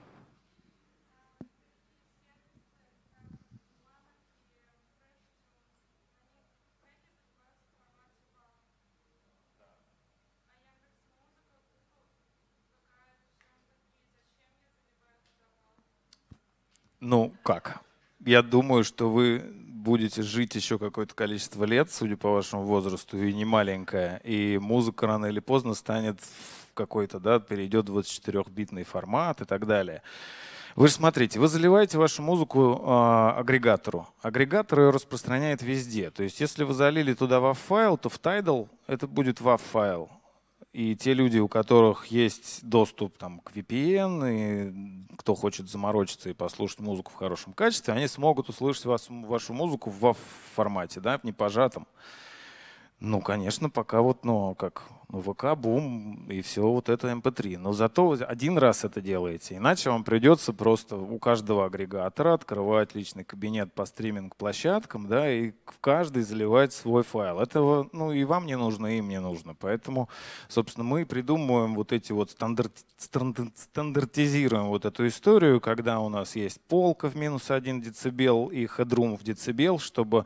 Ну, как? Я думаю, что вы будете жить еще какое-то количество лет, судя по вашему возрасту, и не маленькое. И музыка рано или поздно станет какой-то, да, перейдет в 24-битный формат и так далее. Вы же смотрите, вы заливаете вашу музыку э, агрегатору. Агрегатор ее распространяет везде. То есть, если вы залили туда WAV файл, то в Tidal это будет WAV файл и те люди, у которых есть доступ там, к VPN, и кто хочет заморочиться и послушать музыку в хорошем качестве, они смогут услышать вас, вашу музыку в формате, да, не пожатом. Ну, конечно, пока вот, ну, а как ну, ВК, бум, и все вот это MP3. Эм Но зато один раз это делаете. Иначе вам придется просто у каждого агрегатора открывать личный кабинет по стриминг-площадкам, да, и в каждый заливать свой файл. Этого, ну, и вам не нужно, и им не нужно. Поэтому, собственно, мы придумываем вот эти вот стандарт, стандартизируем вот эту историю, когда у нас есть полка в минус один децибел и хедрум в децибел, чтобы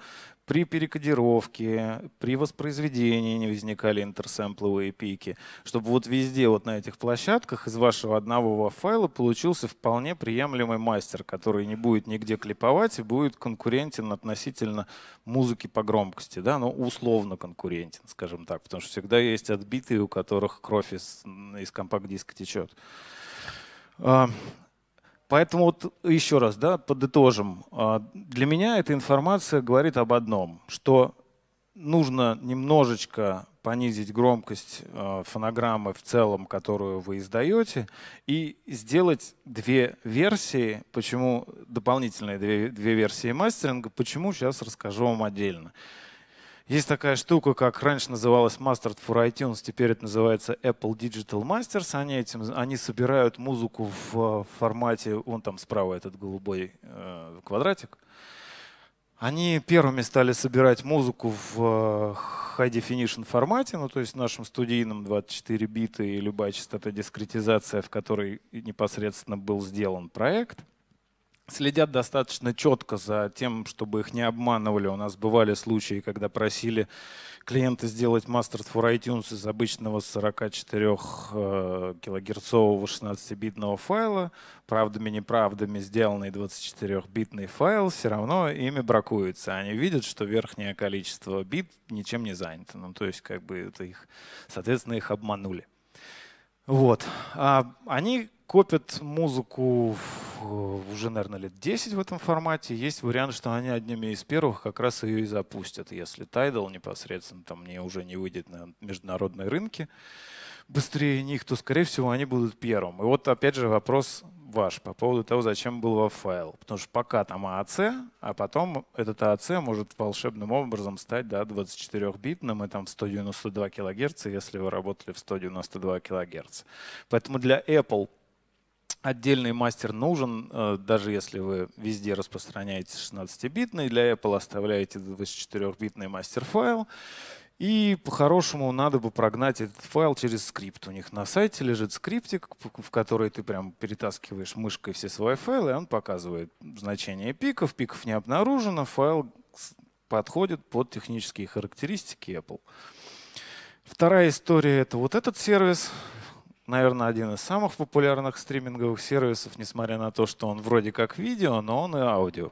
при перекодировке, при воспроизведении не возникали интерсэмпловые пики, чтобы вот везде вот на этих площадках из вашего одного файла получился вполне приемлемый мастер, который не будет нигде клиповать и будет конкурентен относительно музыки по громкости, да, но ну, условно конкурентен, скажем так, потому что всегда есть отбитые, у которых кровь из, из компакт-диска течет. А, Поэтому вот еще раз, да, подытожим. А, для меня эта информация говорит об одном, что нужно немножечко понизить громкость а, фонограммы в целом, которую вы издаете, и сделать две версии, почему дополнительные две, две версии мастеринга, почему сейчас расскажу вам отдельно. Есть такая штука, как раньше называлась Mastered for iTunes, теперь это называется Apple Digital Masters. Они, этим, они собирают музыку в э, формате, вон там справа этот голубой э, квадратик. Они первыми стали собирать музыку в э, High Definition формате, ну то есть в нашем студийном 24 бита и любая частота дискретизация, в которой непосредственно был сделан проект следят достаточно четко за тем, чтобы их не обманывали. У нас бывали случаи, когда просили клиенты сделать мастер for iTunes из обычного 44 э, килогерцового 16-битного файла, правдами-неправдами сделанный 24-битный файл, все равно ими бракуется. Они видят, что верхнее количество бит ничем не занято. Ну, то есть, как бы это их, соответственно, их обманули. Вот. А они копят музыку э, уже, наверное, лет 10 в этом формате. Есть вариант, что они одними из первых как раз ее и запустят, если Tidal непосредственно там не, уже не выйдет на международные рынки быстрее них, то, скорее всего, они будут первым. И вот, опять же, вопрос ваш по поводу того, зачем был во файл. Потому что пока там ААЦ, а потом этот ААЦ может волшебным образом стать да, 24-битным и там в 192 кГц, если вы работали в 192 кГц. Поэтому для Apple отдельный мастер нужен, э, даже если вы везде распространяете 16-битный, для Apple оставляете 24-битный мастер-файл. И по-хорошему надо бы прогнать этот файл через скрипт. У них на сайте лежит скриптик, в который ты прям перетаскиваешь мышкой все свои файлы, и он показывает значение пиков. Пиков не обнаружено, файл подходит под технические характеристики Apple. Вторая история — это вот этот сервис наверное, один из самых популярных стриминговых сервисов, несмотря на то, что он вроде как видео, но он и аудио.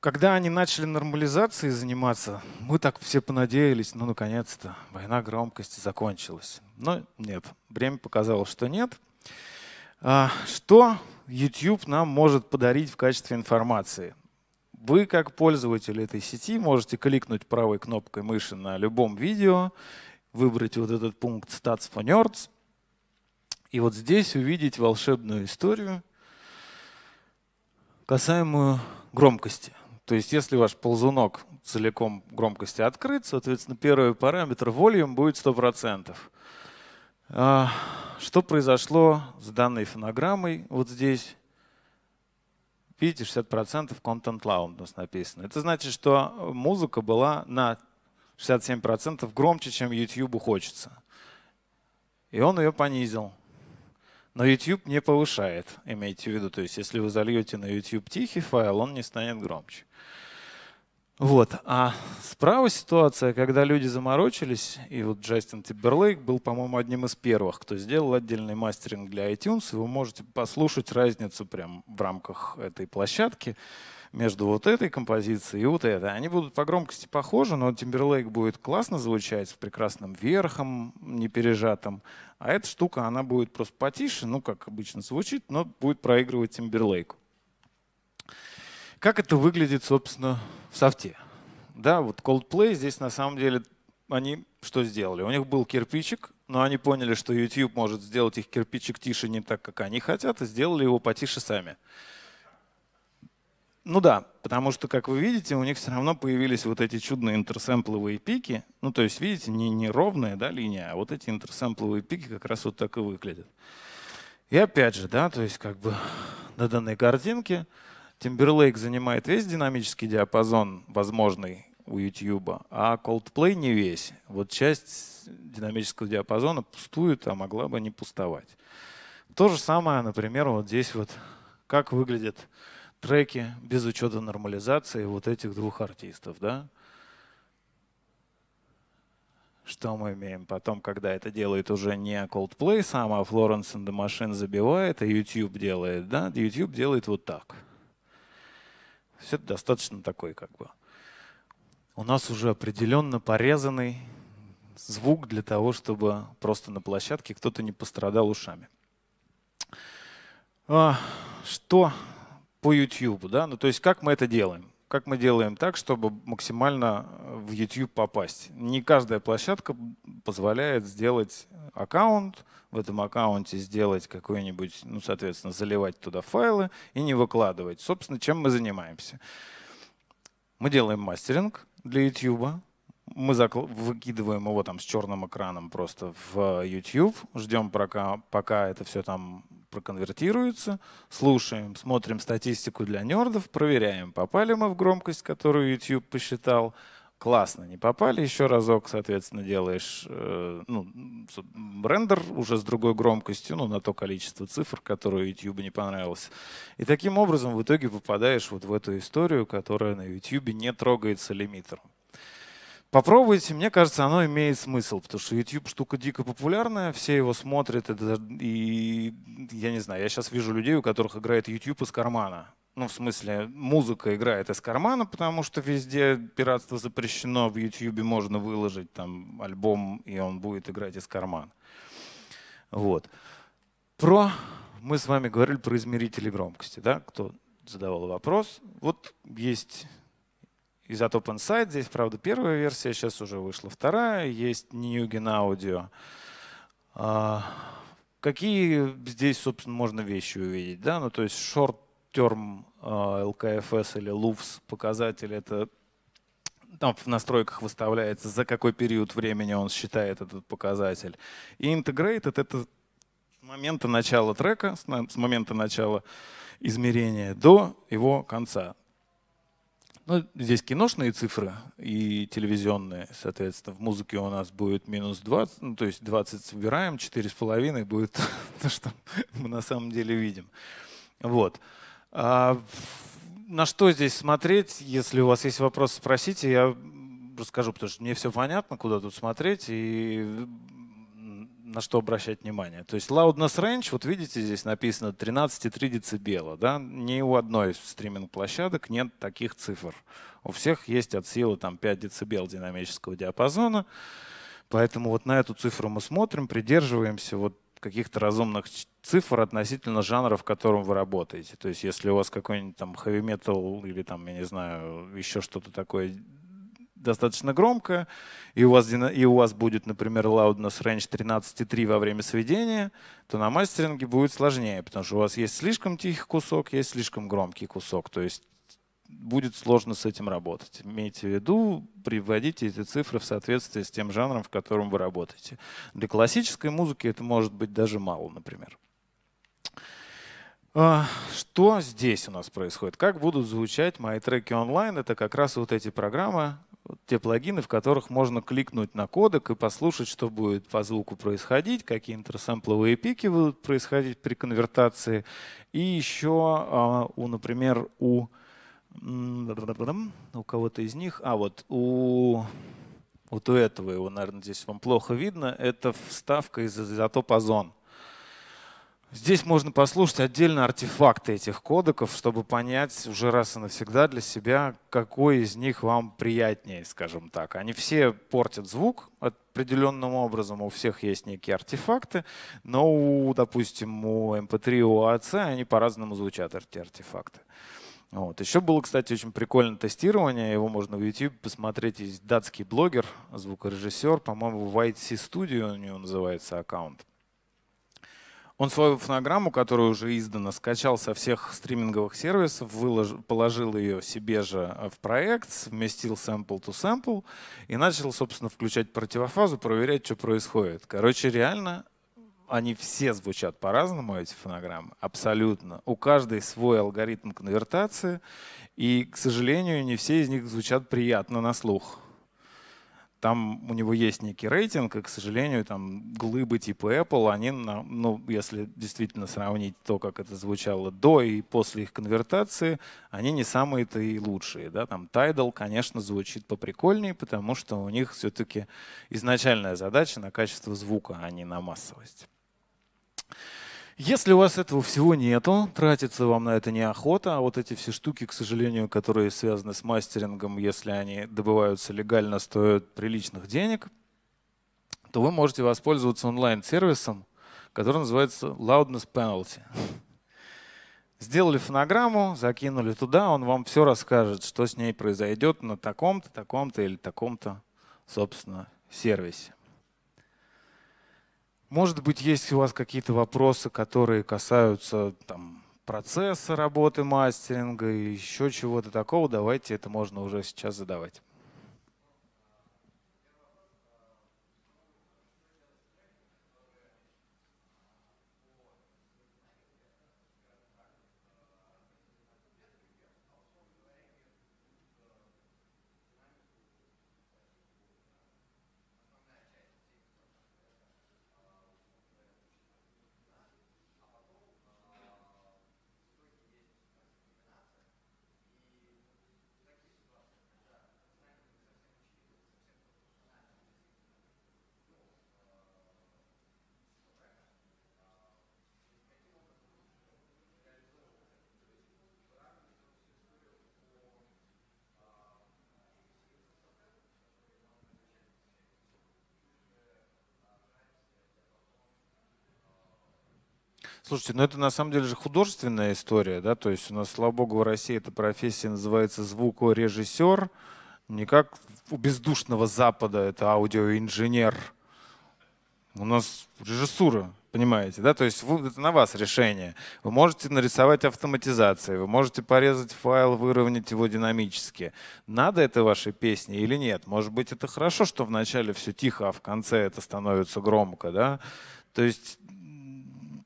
Когда они начали нормализацией заниматься, мы так все понадеялись, ну, наконец-то, война громкости закончилась. Но нет, время показало, что нет. А, что YouTube нам может подарить в качестве информации? Вы, как пользователь этой сети, можете кликнуть правой кнопкой мыши на любом видео выбрать вот этот пункт Stats for Nerds и вот здесь увидеть волшебную историю, касаемую громкости. То есть если ваш ползунок целиком громкости открыт, соответственно, первый параметр volume будет 100%. А, что произошло с данной фонограммой вот здесь? Видите, 60% content loud у нас написано. Это значит, что музыка была на 67% громче, чем YouTube хочется. И он ее понизил. Но YouTube не повышает, имейте в виду. То есть, если вы зальете на YouTube тихий файл, он не станет громче. Вот. А справа ситуация, когда люди заморочились, и вот Джастин Тиберлейк был, по-моему, одним из первых, кто сделал отдельный мастеринг для iTunes, и вы можете послушать разницу прямо в рамках этой площадки между вот этой композицией и вот этой. Они будут по громкости похожи, но Timberlake будет классно звучать с прекрасным верхом, не пережатым. А эта штука, она будет просто потише, ну, как обычно звучит, но будет проигрывать Timberlake. Как это выглядит, собственно, в софте? Да, вот Coldplay здесь на самом деле они что сделали? У них был кирпичик, но они поняли, что YouTube может сделать их кирпичик тише не так, как они хотят, и сделали его потише сами. Ну да, потому что, как вы видите, у них все равно появились вот эти чудные интерсэмпловые пики. Ну то есть, видите, не, не ровная да, линия, а вот эти интерсэмпловые пики как раз вот так и выглядят. И опять же, да, то есть как бы на данной картинке Timberlake занимает весь динамический диапазон возможный у YouTube, а Coldplay не весь. Вот часть динамического диапазона пустует, а могла бы не пустовать. То же самое, например, вот здесь вот, как выглядит треки без учета нормализации вот этих двух артистов, да? Что мы имеем потом, когда это делает уже не Coldplay сам, а Florence and the Machine забивает, а YouTube делает, да? YouTube делает вот так. Все это достаточно такой как бы. У нас уже определенно порезанный звук для того, чтобы просто на площадке кто-то не пострадал ушами. А, что по YouTube, да? Ну, то есть как мы это делаем? Как мы делаем так, чтобы максимально э, в YouTube попасть? Не каждая площадка позволяет сделать аккаунт, в этом аккаунте сделать какой-нибудь, ну, соответственно, заливать туда файлы и не выкладывать. Собственно, чем мы занимаемся? Мы делаем мастеринг для YouTube, мы выкидываем его там с черным экраном просто в э, YouTube, ждем пока, пока это все там проконвертируются, слушаем, смотрим статистику для нердов, проверяем, попали мы в громкость, которую YouTube посчитал, классно, не попали, еще разок, соответственно, делаешь э, ну, рендер уже с другой громкостью, ну, на то количество цифр, которые YouTube не понравилось. И таким образом в итоге попадаешь вот в эту историю, которая на YouTube не трогается лимитером. Попробуйте, мне кажется, оно имеет смысл, потому что YouTube штука дико популярная, все его смотрят, и, и я не знаю, я сейчас вижу людей, у которых играет YouTube из кармана. Ну, в смысле, музыка играет из кармана, потому что везде пиратство запрещено, в YouTube можно выложить там альбом, и он будет играть из кармана. Вот. Про мы с вами говорили про измерители громкости, да? Кто задавал вопрос? Вот есть из Atop Insight. Здесь, правда, первая версия, сейчас уже вышла вторая. Есть Newgen Audio. А, какие здесь, собственно, можно вещи увидеть? Да? Ну, то есть short term а, LKFS или LUFS показатель — это там в настройках выставляется, за какой период времени он считает этот показатель. И integrated — это с момента начала трека, с момента начала измерения до его конца. Ну, здесь киношные цифры и телевизионные, соответственно. В музыке у нас будет минус 20, ну, то есть 20 собираем, 4,5 будет (laughs) то, что мы на самом деле видим. Вот. А на что здесь смотреть? Если у вас есть вопросы, спросите, я расскажу, потому что мне все понятно, куда тут смотреть. И на что обращать внимание. То есть loudness range, вот видите, здесь написано 13,3 дБ. Да? Ни у одной из стриминг-площадок нет таких цифр. У всех есть от силы там, 5 дБ динамического диапазона. Поэтому вот на эту цифру мы смотрим, придерживаемся вот каких-то разумных цифр относительно жанра, в котором вы работаете. То есть если у вас какой-нибудь там heavy metal или там, я не знаю, еще что-то такое достаточно громко, и у вас, и у вас будет, например, loudness range 13,3 во время сведения, то на мастеринге будет сложнее, потому что у вас есть слишком тихий кусок, есть слишком громкий кусок. То есть будет сложно с этим работать. Имейте в виду, приводите эти цифры в соответствии с тем жанром, в котором вы работаете. Для классической музыки это может быть даже мало, например. А, что здесь у нас происходит? Как будут звучать мои треки онлайн? Это как раз вот эти программы, те плагины, в которых можно кликнуть на кодек и послушать, что будет по звуку происходить, какие интерсэмпловые пики будут происходить при конвертации. И еще а, у, например, у у кого-то из них, а вот у вот у этого его, наверное, здесь вам плохо видно, это вставка из изотопа зон. Здесь можно послушать отдельно артефакты этих кодеков, чтобы понять уже раз и навсегда для себя, какой из них вам приятнее, скажем так. Они все портят звук определенным образом, у всех есть некие артефакты, но, у, допустим, у MP3 эм и у AC а они по-разному звучат, эти артефакты. Вот. Еще было, кстати, очень прикольное тестирование. Его можно в YouTube посмотреть. Есть датский блогер, звукорежиссер, по-моему, White Sea Studio у него называется аккаунт. Он свою фонограмму, которая уже издана, скачал со всех стриминговых сервисов, вылож, положил ее себе же э, в проект, вместил sample to sample и начал, собственно, включать противофазу, проверять, что происходит. Короче, реально они все звучат по-разному, эти фонограммы, абсолютно. У каждой свой алгоритм конвертации, и, к сожалению, не все из них звучат приятно на слух там у него есть некий рейтинг, и, к сожалению, там глыбы типа Apple, они, ну, если действительно сравнить то, как это звучало до и после их конвертации, они не самые-то и лучшие. Да? Там Tidal, конечно, звучит поприкольнее, потому что у них все-таки изначальная задача на качество звука, а не на массовость. Если у вас этого всего нету, тратится вам на это неохота, а вот эти все штуки, к сожалению, которые связаны с мастерингом, если они добываются легально, стоят приличных денег, то вы можете воспользоваться онлайн-сервисом, который называется Loudness Penalty. Сделали фонограмму, закинули туда, он вам все расскажет, что с ней произойдет на таком-то, таком-то или таком-то, собственно, сервисе. Может быть, есть у вас какие-то вопросы, которые касаются там, процесса работы мастеринга и еще чего-то такого. Давайте это можно уже сейчас задавать. Слушайте, ну это на самом деле же художественная история, да, то есть у нас, слава богу, в России эта профессия называется звукорежиссер, не как у бездушного Запада это аудиоинженер. У нас режиссура, понимаете, да, то есть вы, это на вас решение. Вы можете нарисовать автоматизации, вы можете порезать файл, выровнять его динамически. Надо это вашей песне или нет? Может быть, это хорошо, что вначале все тихо, а в конце это становится громко, да? То есть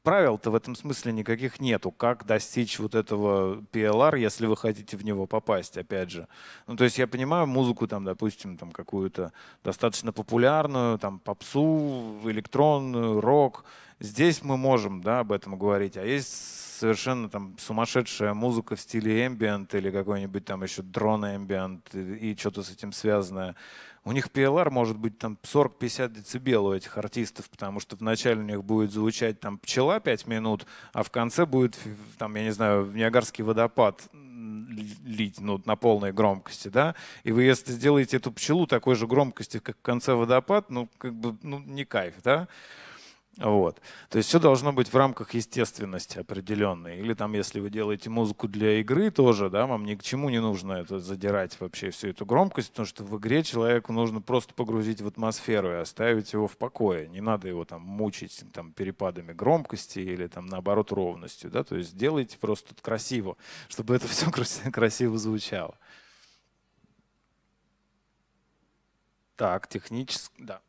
правил-то в этом смысле никаких нету. Как достичь вот этого PLR, если вы хотите в него попасть, опять же. Ну, то есть я понимаю музыку там, допустим, там какую-то достаточно популярную, там попсу, электронную, рок. Здесь мы можем, да, об этом говорить. А есть совершенно там сумасшедшая музыка в стиле ambient или какой-нибудь там еще дрон ambient и, и что-то с этим связанное. У них PLR может быть там 40-50 децибел у этих артистов, потому что вначале у них будет звучать там пчела 5 минут, а в конце будет там, я не знаю, Ниагарский водопад лить ну, на полной громкости, да, и вы если сделаете эту пчелу такой же громкости, как в конце водопад, ну, как бы, ну, не кайф, да. Вот. То есть все должно быть в рамках естественности определенной. Или там, если вы делаете музыку для игры тоже, да, вам ни к чему не нужно это задирать вообще всю эту громкость, потому что в игре человеку нужно просто погрузить в атмосферу и оставить его в покое. Не надо его там мучить там, перепадами громкости или там наоборот ровностью. Да? То есть делайте просто тут красиво, чтобы это все (laughs) красиво звучало. Так, технически, да.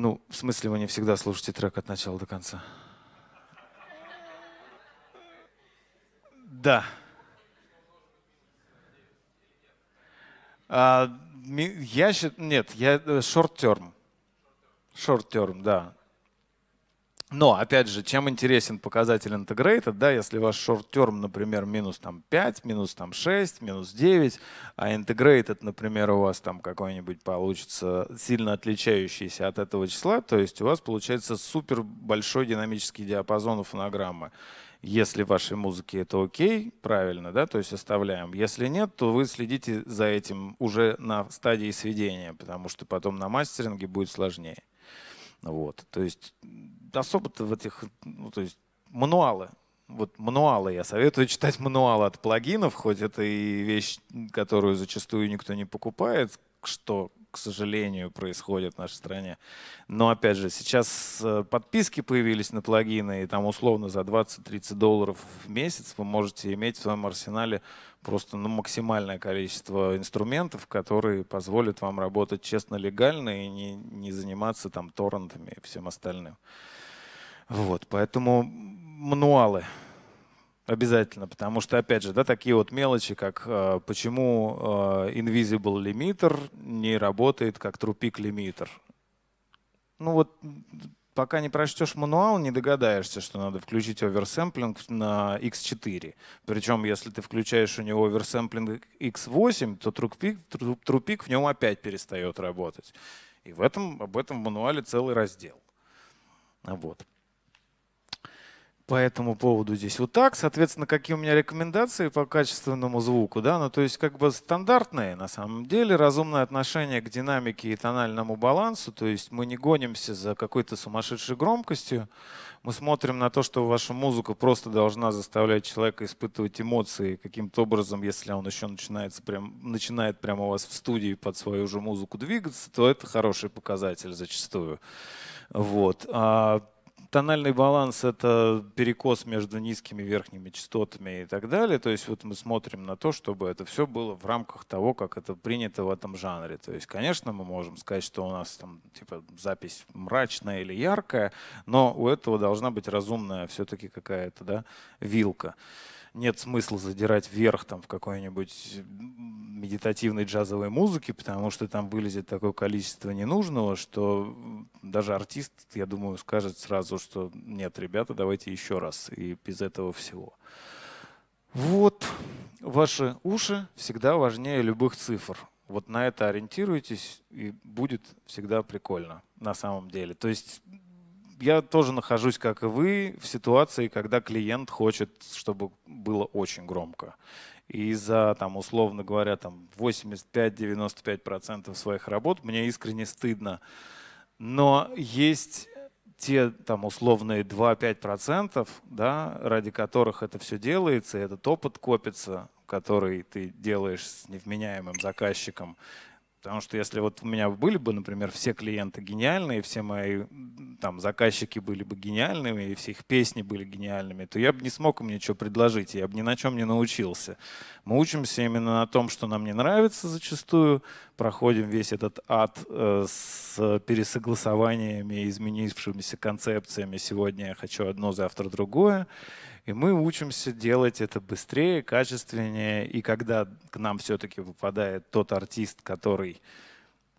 Ну, в смысле, вы не всегда слушаете трек от начала до конца. Да. А, я считаю, нет, я шорт-терм, э, шорт-терм, да. Но, опять же, чем интересен показатель integrated, да, если ваш short-term, например, минус там, 5, минус там, 6, минус 9, а integrated, например, у вас там какой-нибудь получится сильно отличающийся от этого числа, то есть у вас получается супер большой динамический диапазон у фонограммы. Если в вашей музыке это окей, правильно, да, то есть оставляем. Если нет, то вы следите за этим уже на стадии сведения, потому что потом на мастеринге будет сложнее. Вот, то есть особо-то в этих, ну, то есть мануалы. Вот мануалы я советую (laughs) читать мануалы от плагинов, хоть это и вещь, которую зачастую никто не покупает, что, к сожалению, происходит в нашей стране. Но опять же, сейчас э, подписки появились на плагины, и там условно за 20-30 долларов в месяц вы можете иметь в своем арсенале просто ну, максимальное количество инструментов, которые позволят вам работать честно, легально и не, не заниматься там торрентами и всем остальным. Вот, поэтому мануалы обязательно, потому что, опять же, да, такие вот мелочи, как э, почему э, Invisible Limiter не работает как трупик лимитер. Ну вот пока не прочтешь мануал, не догадаешься, что надо включить оверсэмплинг на X4. Причем, если ты включаешь у него оверсэмплинг X8, то трупик, трупик в нем опять перестает работать. И в этом, об этом в мануале целый раздел. Вот по этому поводу здесь. Вот так, соответственно, какие у меня рекомендации по качественному звуку, да, ну то есть как бы стандартные на самом деле, разумное отношение к динамике и тональному балансу, то есть мы не гонимся за какой-то сумасшедшей громкостью, мы смотрим на то, что ваша музыка просто должна заставлять человека испытывать эмоции каким-то образом, если он еще начинается прям, начинает прямо у вас в студии под свою же музыку двигаться, то это хороший показатель зачастую. Вот. А тональный баланс — это перекос между низкими и верхними частотами и так далее. То есть вот мы смотрим на то, чтобы это все было в рамках того, как это принято в этом жанре. То есть, конечно, мы можем сказать, что у нас там типа запись мрачная или яркая, но у этого должна быть разумная все-таки какая-то да, вилка нет смысла задирать вверх там в какой-нибудь медитативной джазовой музыке, потому что там вылезет такое количество ненужного, что даже артист, я думаю, скажет сразу, что нет, ребята, давайте еще раз и без этого всего. Вот ваши уши всегда важнее любых цифр. Вот на это ориентируйтесь, и будет всегда прикольно на самом деле. То есть я тоже нахожусь, как и вы, в ситуации, когда клиент хочет, чтобы было очень громко. И за, там, условно говоря, там 85-95% своих работ мне искренне стыдно. Но есть те там условные 2-5%, да, ради которых это все делается, и этот опыт копится, который ты делаешь с невменяемым заказчиком, Потому что если вот у меня были бы, например, все клиенты гениальные, все мои там заказчики были бы гениальными, и все их песни были гениальными, то я бы не смог им ничего предложить, я бы ни на чем не научился. Мы учимся именно на том, что нам не нравится зачастую, проходим весь этот ад э, с пересогласованиями, изменившимися концепциями. Сегодня я хочу одно, завтра другое. И мы учимся делать это быстрее, качественнее. И когда к нам все-таки выпадает тот артист, который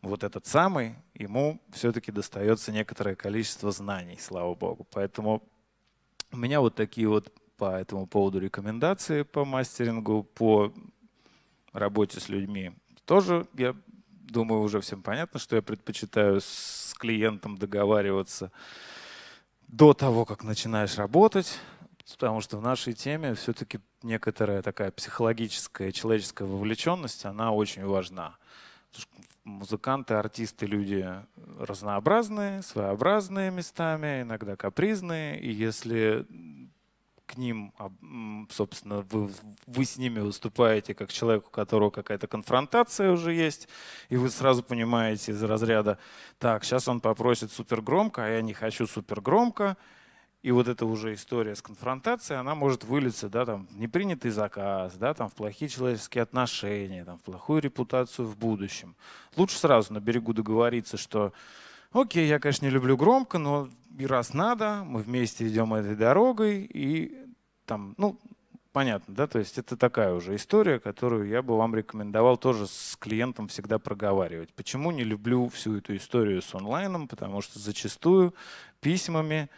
вот этот самый, ему все-таки достается некоторое количество знаний, слава богу. Поэтому у меня вот такие вот по этому поводу рекомендации по мастерингу, по работе с людьми. Тоже, я думаю, уже всем понятно, что я предпочитаю с клиентом договариваться до того, как начинаешь работать, потому что в нашей теме все-таки некоторая такая психологическая, человеческая вовлеченность, она очень важна. Музыканты, артисты, люди разнообразные, своеобразные местами, иногда капризные. И если к ним, а, собственно, вы, вы с ними выступаете как человек, у которого какая-то конфронтация уже есть, и вы сразу понимаете из разряда, так, сейчас он попросит супер громко, а я не хочу супер громко и вот эта уже история с конфронтацией, она может вылиться да, там, в непринятый заказ, да, там, в плохие человеческие отношения, там, в плохую репутацию в будущем. Лучше сразу на берегу договориться, что окей, я, конечно, не люблю громко, но раз надо, мы вместе идем этой дорогой, и там, ну, понятно, да, то есть это такая уже история, которую я бы вам рекомендовал тоже с клиентом всегда проговаривать. Почему не люблю всю эту историю с онлайном? Потому что зачастую письмами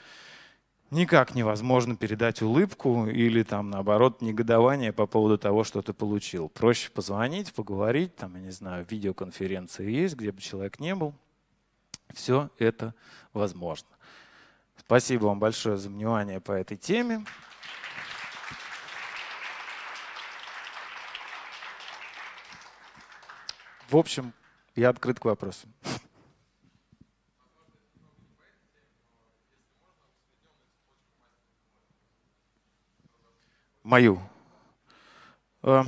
никак невозможно передать улыбку или там наоборот негодование по поводу того, что ты получил. Проще позвонить, поговорить, там, я не знаю, видеоконференции есть, где бы человек не был. Все это возможно. Спасибо вам большое за внимание по этой теме. В общем, я открыт к вопросам. мою. Э,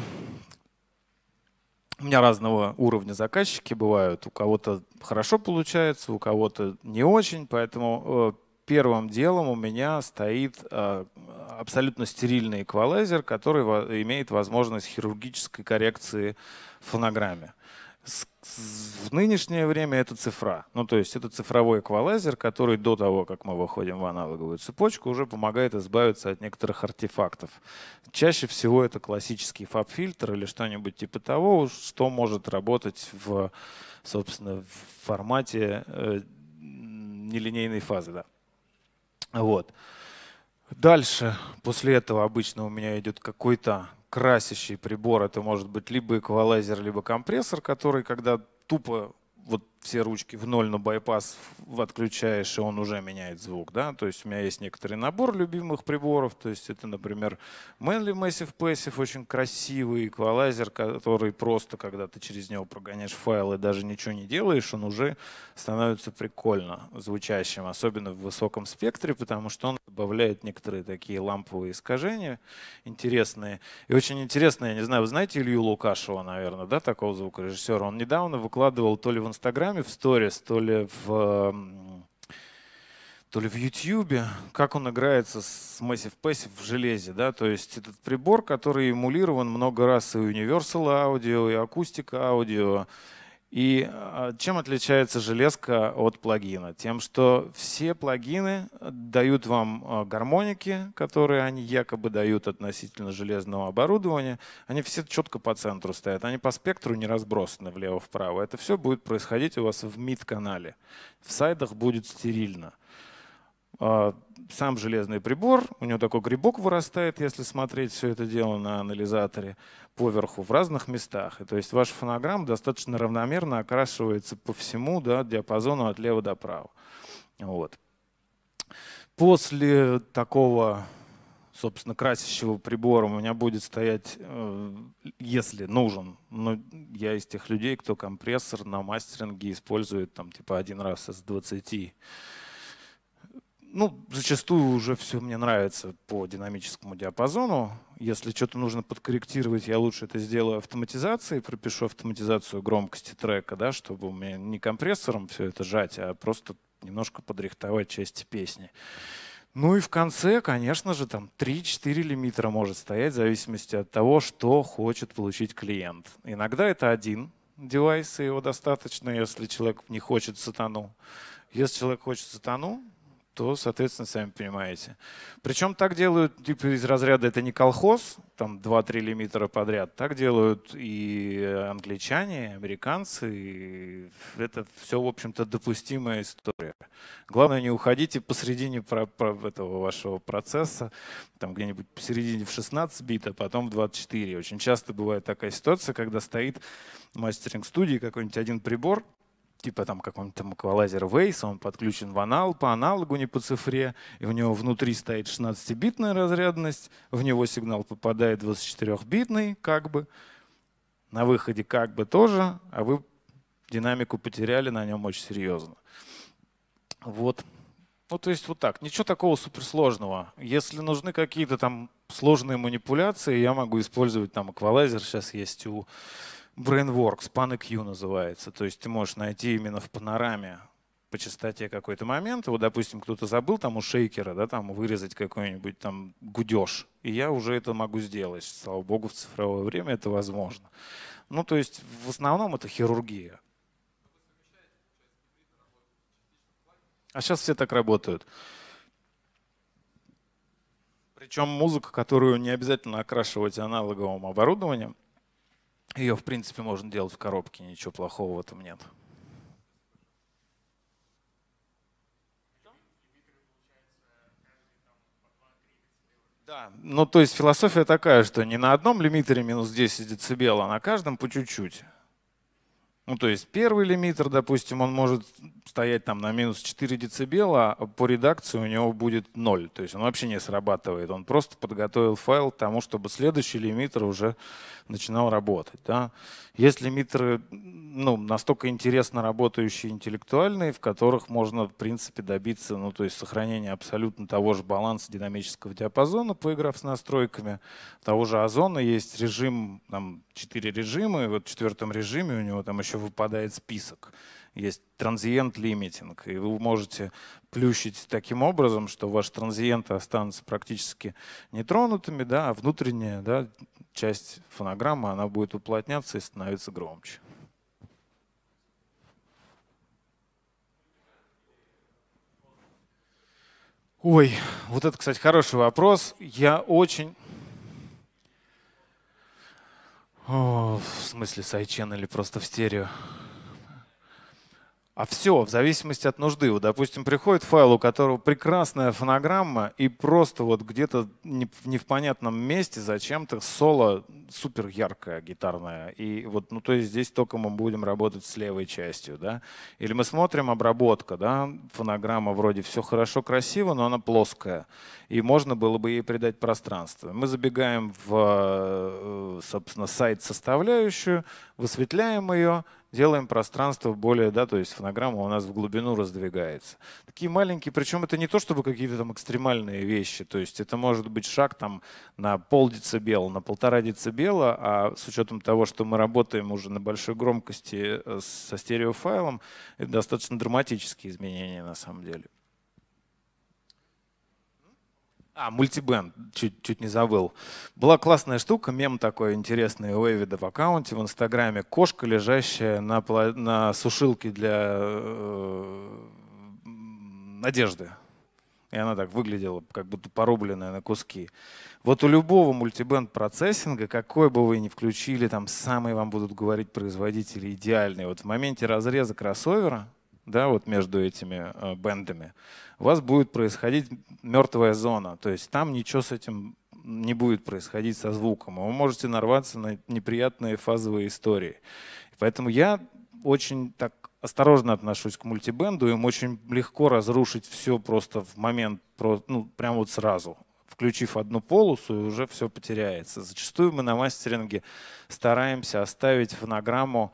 у меня разного уровня заказчики бывают. У кого-то хорошо получается, у кого-то не очень. Поэтому э, первым делом у меня стоит э, абсолютно стерильный эквалайзер, который имеет возможность хирургической коррекции в фонограмме в нынешнее время это цифра. Ну, то есть это цифровой эквалайзер, который до того, как мы выходим в аналоговую цепочку, уже помогает избавиться от некоторых артефактов. Чаще всего это классический фаб-фильтр или что-нибудь типа того, что может работать в, собственно, в формате э, нелинейной фазы. Да. Вот. Дальше, после этого обычно у меня идет какой-то красящий прибор. Это может быть либо эквалайзер, либо компрессор, который, когда тупо вот все ручки в ноль на байпас отключаешь, и он уже меняет звук. Да? То есть у меня есть некоторый набор любимых приборов. То есть это, например, Manly Massive Passive, очень красивый эквалайзер, который просто, когда ты через него прогоняешь файлы, даже ничего не делаешь, он уже становится прикольно звучащим, особенно в высоком спектре, потому что он добавляет некоторые такие ламповые искажения интересные. И очень интересно, я не знаю, вы знаете Илью Лукашева, наверное, да, такого звукорежиссера? Он недавно выкладывал то ли в Инстаграм друзьями в сторис, то ли в то ли в YouTube, как он играется с Massive Passive в железе. Да? То есть этот прибор, который эмулирован много раз и Universal Audio, и акустика аудио, и а, чем отличается железка от плагина? Тем, что все плагины дают вам а, гармоники, которые они якобы дают относительно железного оборудования. Они все четко по центру стоят, они по спектру не разбросаны влево-вправо. Это все будет происходить у вас в мид-канале. В сайдах будет стерильно. А, сам железный прибор, у него такой грибок вырастает, если смотреть все это дело на анализаторе поверху в разных местах. И, то есть ваша фонограмма достаточно равномерно окрашивается по всему да, диапазону от лева до права. Вот. После такого собственно, красящего прибора у меня будет стоять, э, если нужен. Но ну, я из тех людей, кто компрессор на мастеринге использует там типа один раз из 20 ну, зачастую уже все мне нравится по динамическому диапазону. Если что-то нужно подкорректировать, я лучше это сделаю автоматизацией, пропишу автоматизацию громкости трека, да, чтобы у меня не компрессором все это сжать, а просто немножко подрихтовать части песни. Ну и в конце, конечно же, там 3-4 лимитера может стоять в зависимости от того, что хочет получить клиент. Иногда это один девайс, и его достаточно, если человек не хочет сатану. Если человек хочет сатану, то, соответственно, сами понимаете. Причем так делают типа из разряда это не колхоз, там 2-3 лимитера подряд, так делают и англичане, и американцы. И это все, в общем-то, допустимая история. Главное, не уходите посередине про, про этого вашего процесса, там где-нибудь посередине в 16 бит, а потом в 24. Очень часто бывает такая ситуация, когда стоит мастеринг студии какой-нибудь один прибор, типа там какого-нибудь там эквалайзера Waze, он подключен в анал, по аналогу, не по цифре, и у него внутри стоит 16-битная разрядность, в него сигнал попадает 24-битный, как бы, на выходе как бы тоже, а вы динамику потеряли на нем очень серьезно. Вот. Ну, то есть вот так. Ничего такого суперсложного. Если нужны какие-то там сложные манипуляции, я могу использовать там эквалайзер. Сейчас есть у Brainworks, PanEQ называется. То есть ты можешь найти именно в панораме по частоте какой-то момент. Вот, допустим, кто-то забыл там у шейкера, да, там вырезать какой-нибудь там гудеж. И я уже это могу сделать. Слава богу, в цифровое время это возможно. Ну, то есть в основном это хирургия. А сейчас все так работают. Причем музыка, которую не обязательно окрашивать аналоговым оборудованием, ее, в принципе, можно делать в коробке, ничего плохого в этом нет. Да, ну то есть философия такая, что не на одном лимитере минус 10 дБ, а на каждом по чуть-чуть. Ну, то есть первый лимитер, допустим, он может стоять там на минус 4 децибела, а по редакции у него будет 0. То есть он вообще не срабатывает. Он просто подготовил файл к тому, чтобы следующий лимитер уже начинал работать. Да? Есть лимитеры ну, настолько интересно работающие интеллектуальные, в которых можно, в принципе, добиться ну, то есть сохранения абсолютно того же баланса динамического диапазона, поиграв с настройками. Того же озона есть режим, там 4 режима, и вот в четвертом режиме у него там еще еще выпадает список. Есть транзиент лимитинг, и вы можете плющить таким образом, что ваши транзиенты останутся практически нетронутыми, да, а внутренняя да, часть фонограммы она будет уплотняться и становиться громче. Ой, вот это, кстати, хороший вопрос. Я очень о, в смысле сайчен или просто в стерео? А все в зависимости от нужды. Вот, допустим, приходит файл, у которого прекрасная фонограмма, и просто вот где-то в непонятном месте зачем-то соло супер яркое гитарное. И вот, ну, то есть здесь только мы будем работать с левой частью, да. Или мы смотрим обработка, да, фонограмма вроде все хорошо, красиво, но она плоская. И можно было бы ей придать пространство. Мы забегаем в, э, собственно, сайт-составляющую, высветляем ее, делаем пространство более, да, то есть фонограмма у нас в глубину раздвигается. Такие маленькие, причем это не то, чтобы какие-то там экстремальные вещи, то есть это может быть шаг там на пол децибела, на полтора децибела, а с учетом того, что мы работаем уже на большой громкости э, со стереофайлом, это достаточно драматические изменения на самом деле. А, мультибенд, чуть, чуть не забыл. Была классная штука, мем такой интересный у Эвида в аккаунте в Инстаграме. Кошка, лежащая на, на сушилке для э, одежды. И она так выглядела, как будто порубленная на куски. Вот у любого мультибенд процессинга, какой бы вы ни включили, там самые вам будут говорить производители идеальные. Вот в моменте разреза кроссовера — да, вот между этими э, бендами, у вас будет происходить мертвая зона. То есть там ничего с этим не будет происходить со звуком. А вы можете нарваться на неприятные фазовые истории. Поэтому я очень так осторожно отношусь к мультибенду. Им очень легко разрушить все просто в момент, ну, прямо вот сразу включив одну полосу, и уже все потеряется. Зачастую мы на мастеринге стараемся оставить фонограмму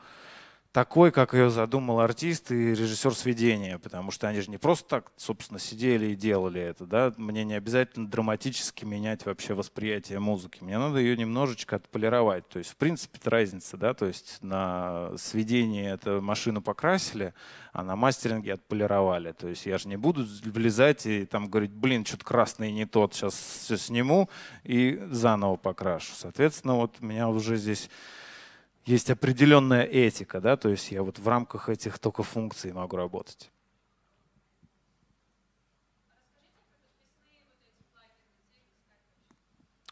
такой, как ее задумал артист и режиссер сведения, потому что они же не просто так, собственно, сидели и делали это. Да? Мне не обязательно драматически менять вообще восприятие музыки. Мне надо ее немножечко отполировать. То есть, в принципе, это разница. Да? То есть на сведении это машину покрасили, а на мастеринге отполировали. То есть я же не буду влезать и там говорить, блин, что-то красный не тот, сейчас все сниму и заново покрашу. Соответственно, вот меня уже здесь есть определенная этика, да, то есть я вот в рамках этих только функций могу работать.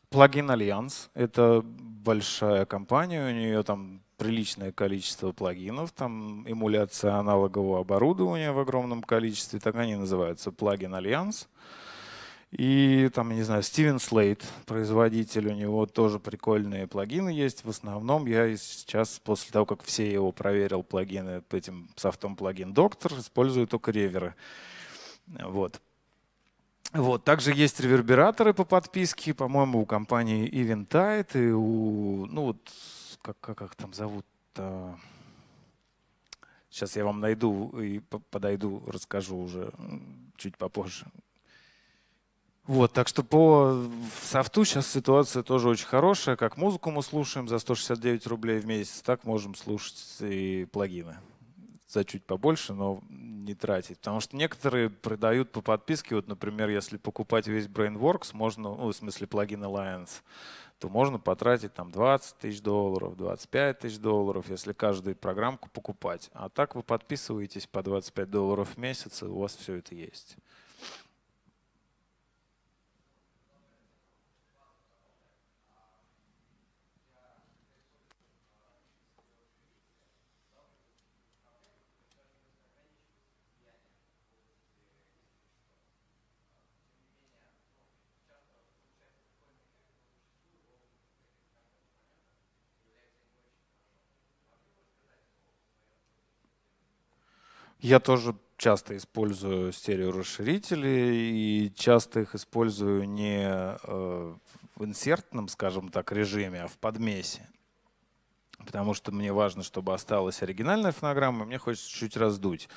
Плагин Альянс — это большая компания, у нее там приличное количество плагинов, там эмуляция аналогового оборудования в огромном количестве, так они называются, плагин Альянс. Alliance и там, я не знаю, Стивен Слейт, производитель, у него тоже прикольные плагины есть. В основном я сейчас, после того, как все его проверил плагины этим софтом плагин Доктор, использую только реверы. Вот. Вот. Также есть ревербераторы по подписке, по-моему, у компании Eventide и у, ну вот, как, как их там зовут -то? Сейчас я вам найду и подойду, расскажу уже чуть попозже. Вот, так что по софту сейчас ситуация тоже очень хорошая. Как музыку мы слушаем за 169 рублей в месяц, так можем слушать и плагины за чуть побольше, но не тратить. Потому что некоторые продают по подписке. Вот, например, если покупать весь BrainWorks, можно, ну, в смысле плагин Alliance, то можно потратить там 20 тысяч долларов, 25 тысяч долларов, если каждую программку покупать. А так вы подписываетесь по 25 долларов в месяц, и у вас все это есть. Я тоже часто использую стереорасширители и часто их использую не э, в инсертном, скажем так, режиме, а в подмесе потому что мне важно, чтобы осталась оригинальная фонограмма, мне хочется чуть раздуть.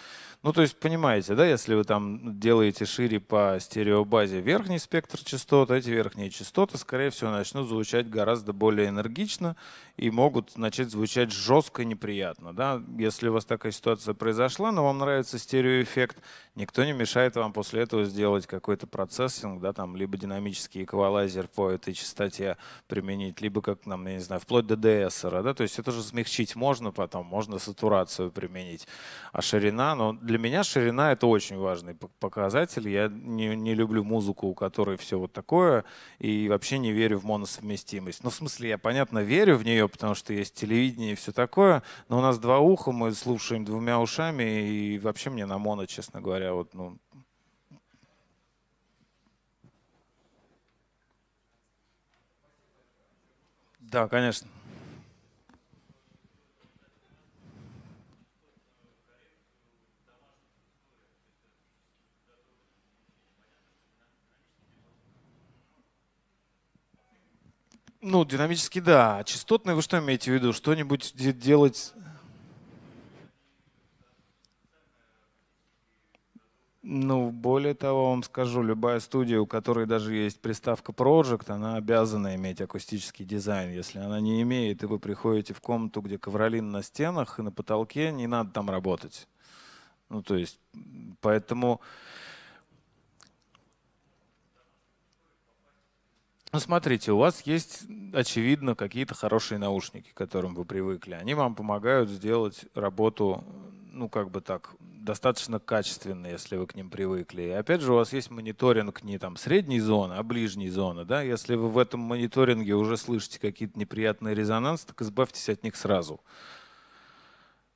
Ну, то есть, понимаете, да, если вы там делаете шире по стереобазе верхний спектр частот, эти верхние частоты, скорее всего, начнут звучать гораздо более энергично и могут начать звучать жестко и неприятно, да. Если у вас такая ситуация произошла, но вам нравится стереоэффект, никто не мешает вам после этого сделать какой-то процессинг, да, там, либо динамический эквалайзер по этой частоте применить, либо как, нам, я не знаю, вплоть до ds да, то есть это же смягчить можно потом, можно сатурацию применить. А ширина, но ну, для меня ширина это очень важный показатель. Я не, не люблю музыку, у которой все вот такое, и вообще не верю в моносовместимость. Ну, в смысле, я, понятно, верю в нее, потому что есть телевидение и все такое, но у нас два уха, мы слушаем двумя ушами, и вообще мне на моно, честно говоря, вот, ну, Да, конечно. Ну, динамически да. Частотный вы что имеете в виду? Что-нибудь делать... Ну, более того, вам скажу, любая студия, у которой даже есть приставка Project, она обязана иметь акустический дизайн. Если она не имеет, и вы приходите в комнату, где ковролин на стенах и на потолке, не надо там работать. Ну, то есть, поэтому... Ну, смотрите, у вас есть, очевидно, какие-то хорошие наушники, к которым вы привыкли. Они вам помогают сделать работу, ну, как бы так, достаточно качественно, если вы к ним привыкли. И опять же, у вас есть мониторинг не там средней зоны, а ближней зоны. Да? Если вы в этом мониторинге уже слышите какие-то неприятные резонансы, так избавьтесь от них сразу.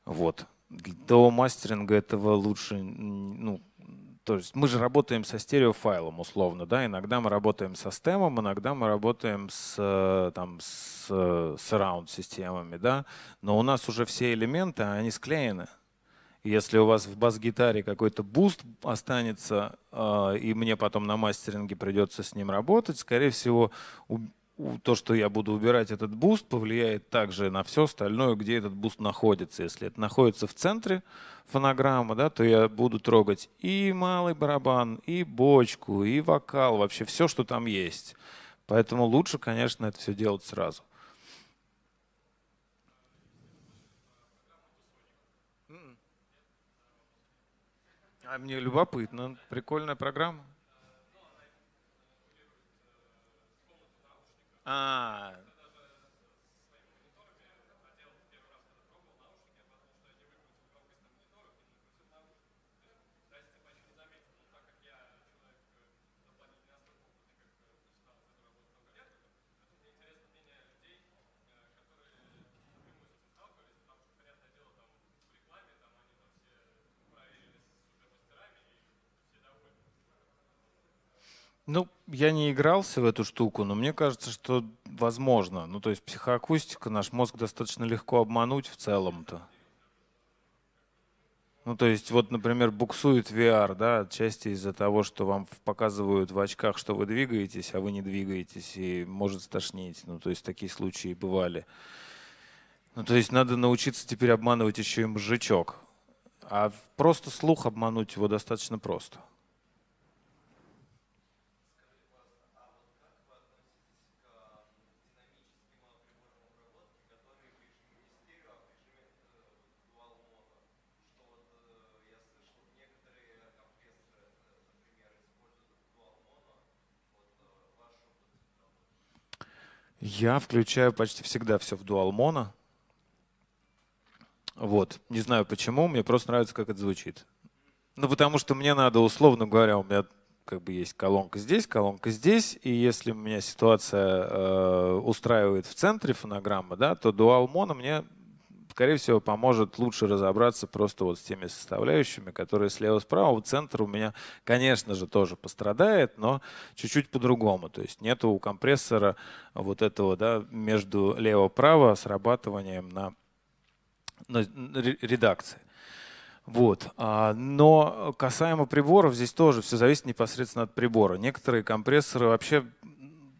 Вот. До мастеринга этого лучше, ну, то есть мы же работаем со стереофайлом условно, да, иногда мы работаем со стемом, иногда мы работаем с, э, там, с surround э, системами, да, но у нас уже все элементы, а они склеены. Если у вас в бас-гитаре какой-то буст останется, э, и мне потом на мастеринге придется с ним работать, скорее всего, то, что я буду убирать этот буст, повлияет также на все остальное, где этот буст находится. Если это находится в центре фонограммы, да, то я буду трогать и малый барабан, и бочку, и вокал, вообще все, что там есть. Поэтому лучше, конечно, это все делать сразу. А мне любопытно. Прикольная программа. Uh, Ну, я не игрался в эту штуку, но мне кажется, что возможно. Ну, то есть психоакустика, наш мозг достаточно легко обмануть в целом-то. Ну, то есть, вот, например, буксует VR, да, отчасти из-за того, что вам показывают в очках, что вы двигаетесь, а вы не двигаетесь, и может стошнить. Ну, то есть, такие случаи бывали. Ну, то есть, надо научиться теперь обманывать еще и мозжечок. А просто слух обмануть его достаточно просто. Я включаю почти всегда все в дуал моно. Вот. Не знаю почему, мне просто нравится, как это звучит. Ну, потому что мне надо, условно говоря, у меня как бы есть колонка здесь, колонка здесь, и если у меня ситуация э, устраивает в центре фонограммы, да, то дуал моно мне скорее всего, поможет лучше разобраться просто вот с теми составляющими, которые слева-справа. Центр у меня, конечно же, тоже пострадает, но чуть-чуть по-другому. То есть нет у компрессора вот этого да, между лево-право срабатыванием на, на редакции. Вот. А, но касаемо приборов, здесь тоже все зависит непосредственно от прибора. Некоторые компрессоры вообще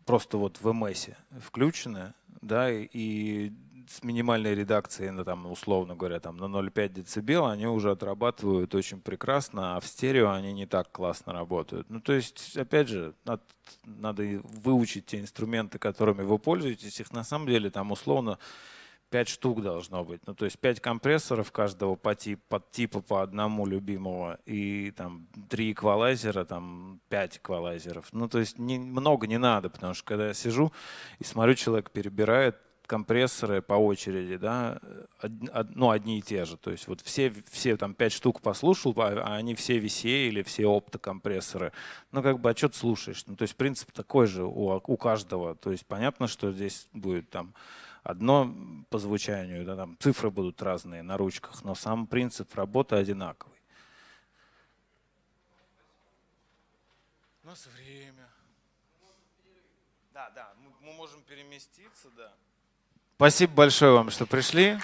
просто вот в MS включены, да, и с минимальной редакцией, на ну, там, условно говоря, там, на 0,5 дБ, они уже отрабатывают очень прекрасно, а в стерео они не так классно работают. Ну, то есть, опять же, надо, надо выучить те инструменты, которыми вы пользуетесь. Их на самом деле там условно 5 штук должно быть. Ну, то есть 5 компрессоров каждого по тип, под типа по одному любимого и там 3 эквалайзера, там 5 эквалайзеров. Ну, то есть не, много не надо, потому что когда я сижу и смотрю, человек перебирает компрессоры по очереди, да, од, од, ну, одни и те же. То есть вот все, все там пять штук послушал, а, а они все VCA или все оптокомпрессоры. Ну, как бы, а что ты слушаешь? Ну, то есть принцип такой же у, у каждого. То есть понятно, что здесь будет там одно по звучанию, да, там цифры будут разные на ручках, но сам принцип работы одинаковый. У нас время. Да, да, мы, мы можем переместиться, да. Спасибо большое вам, что пришли.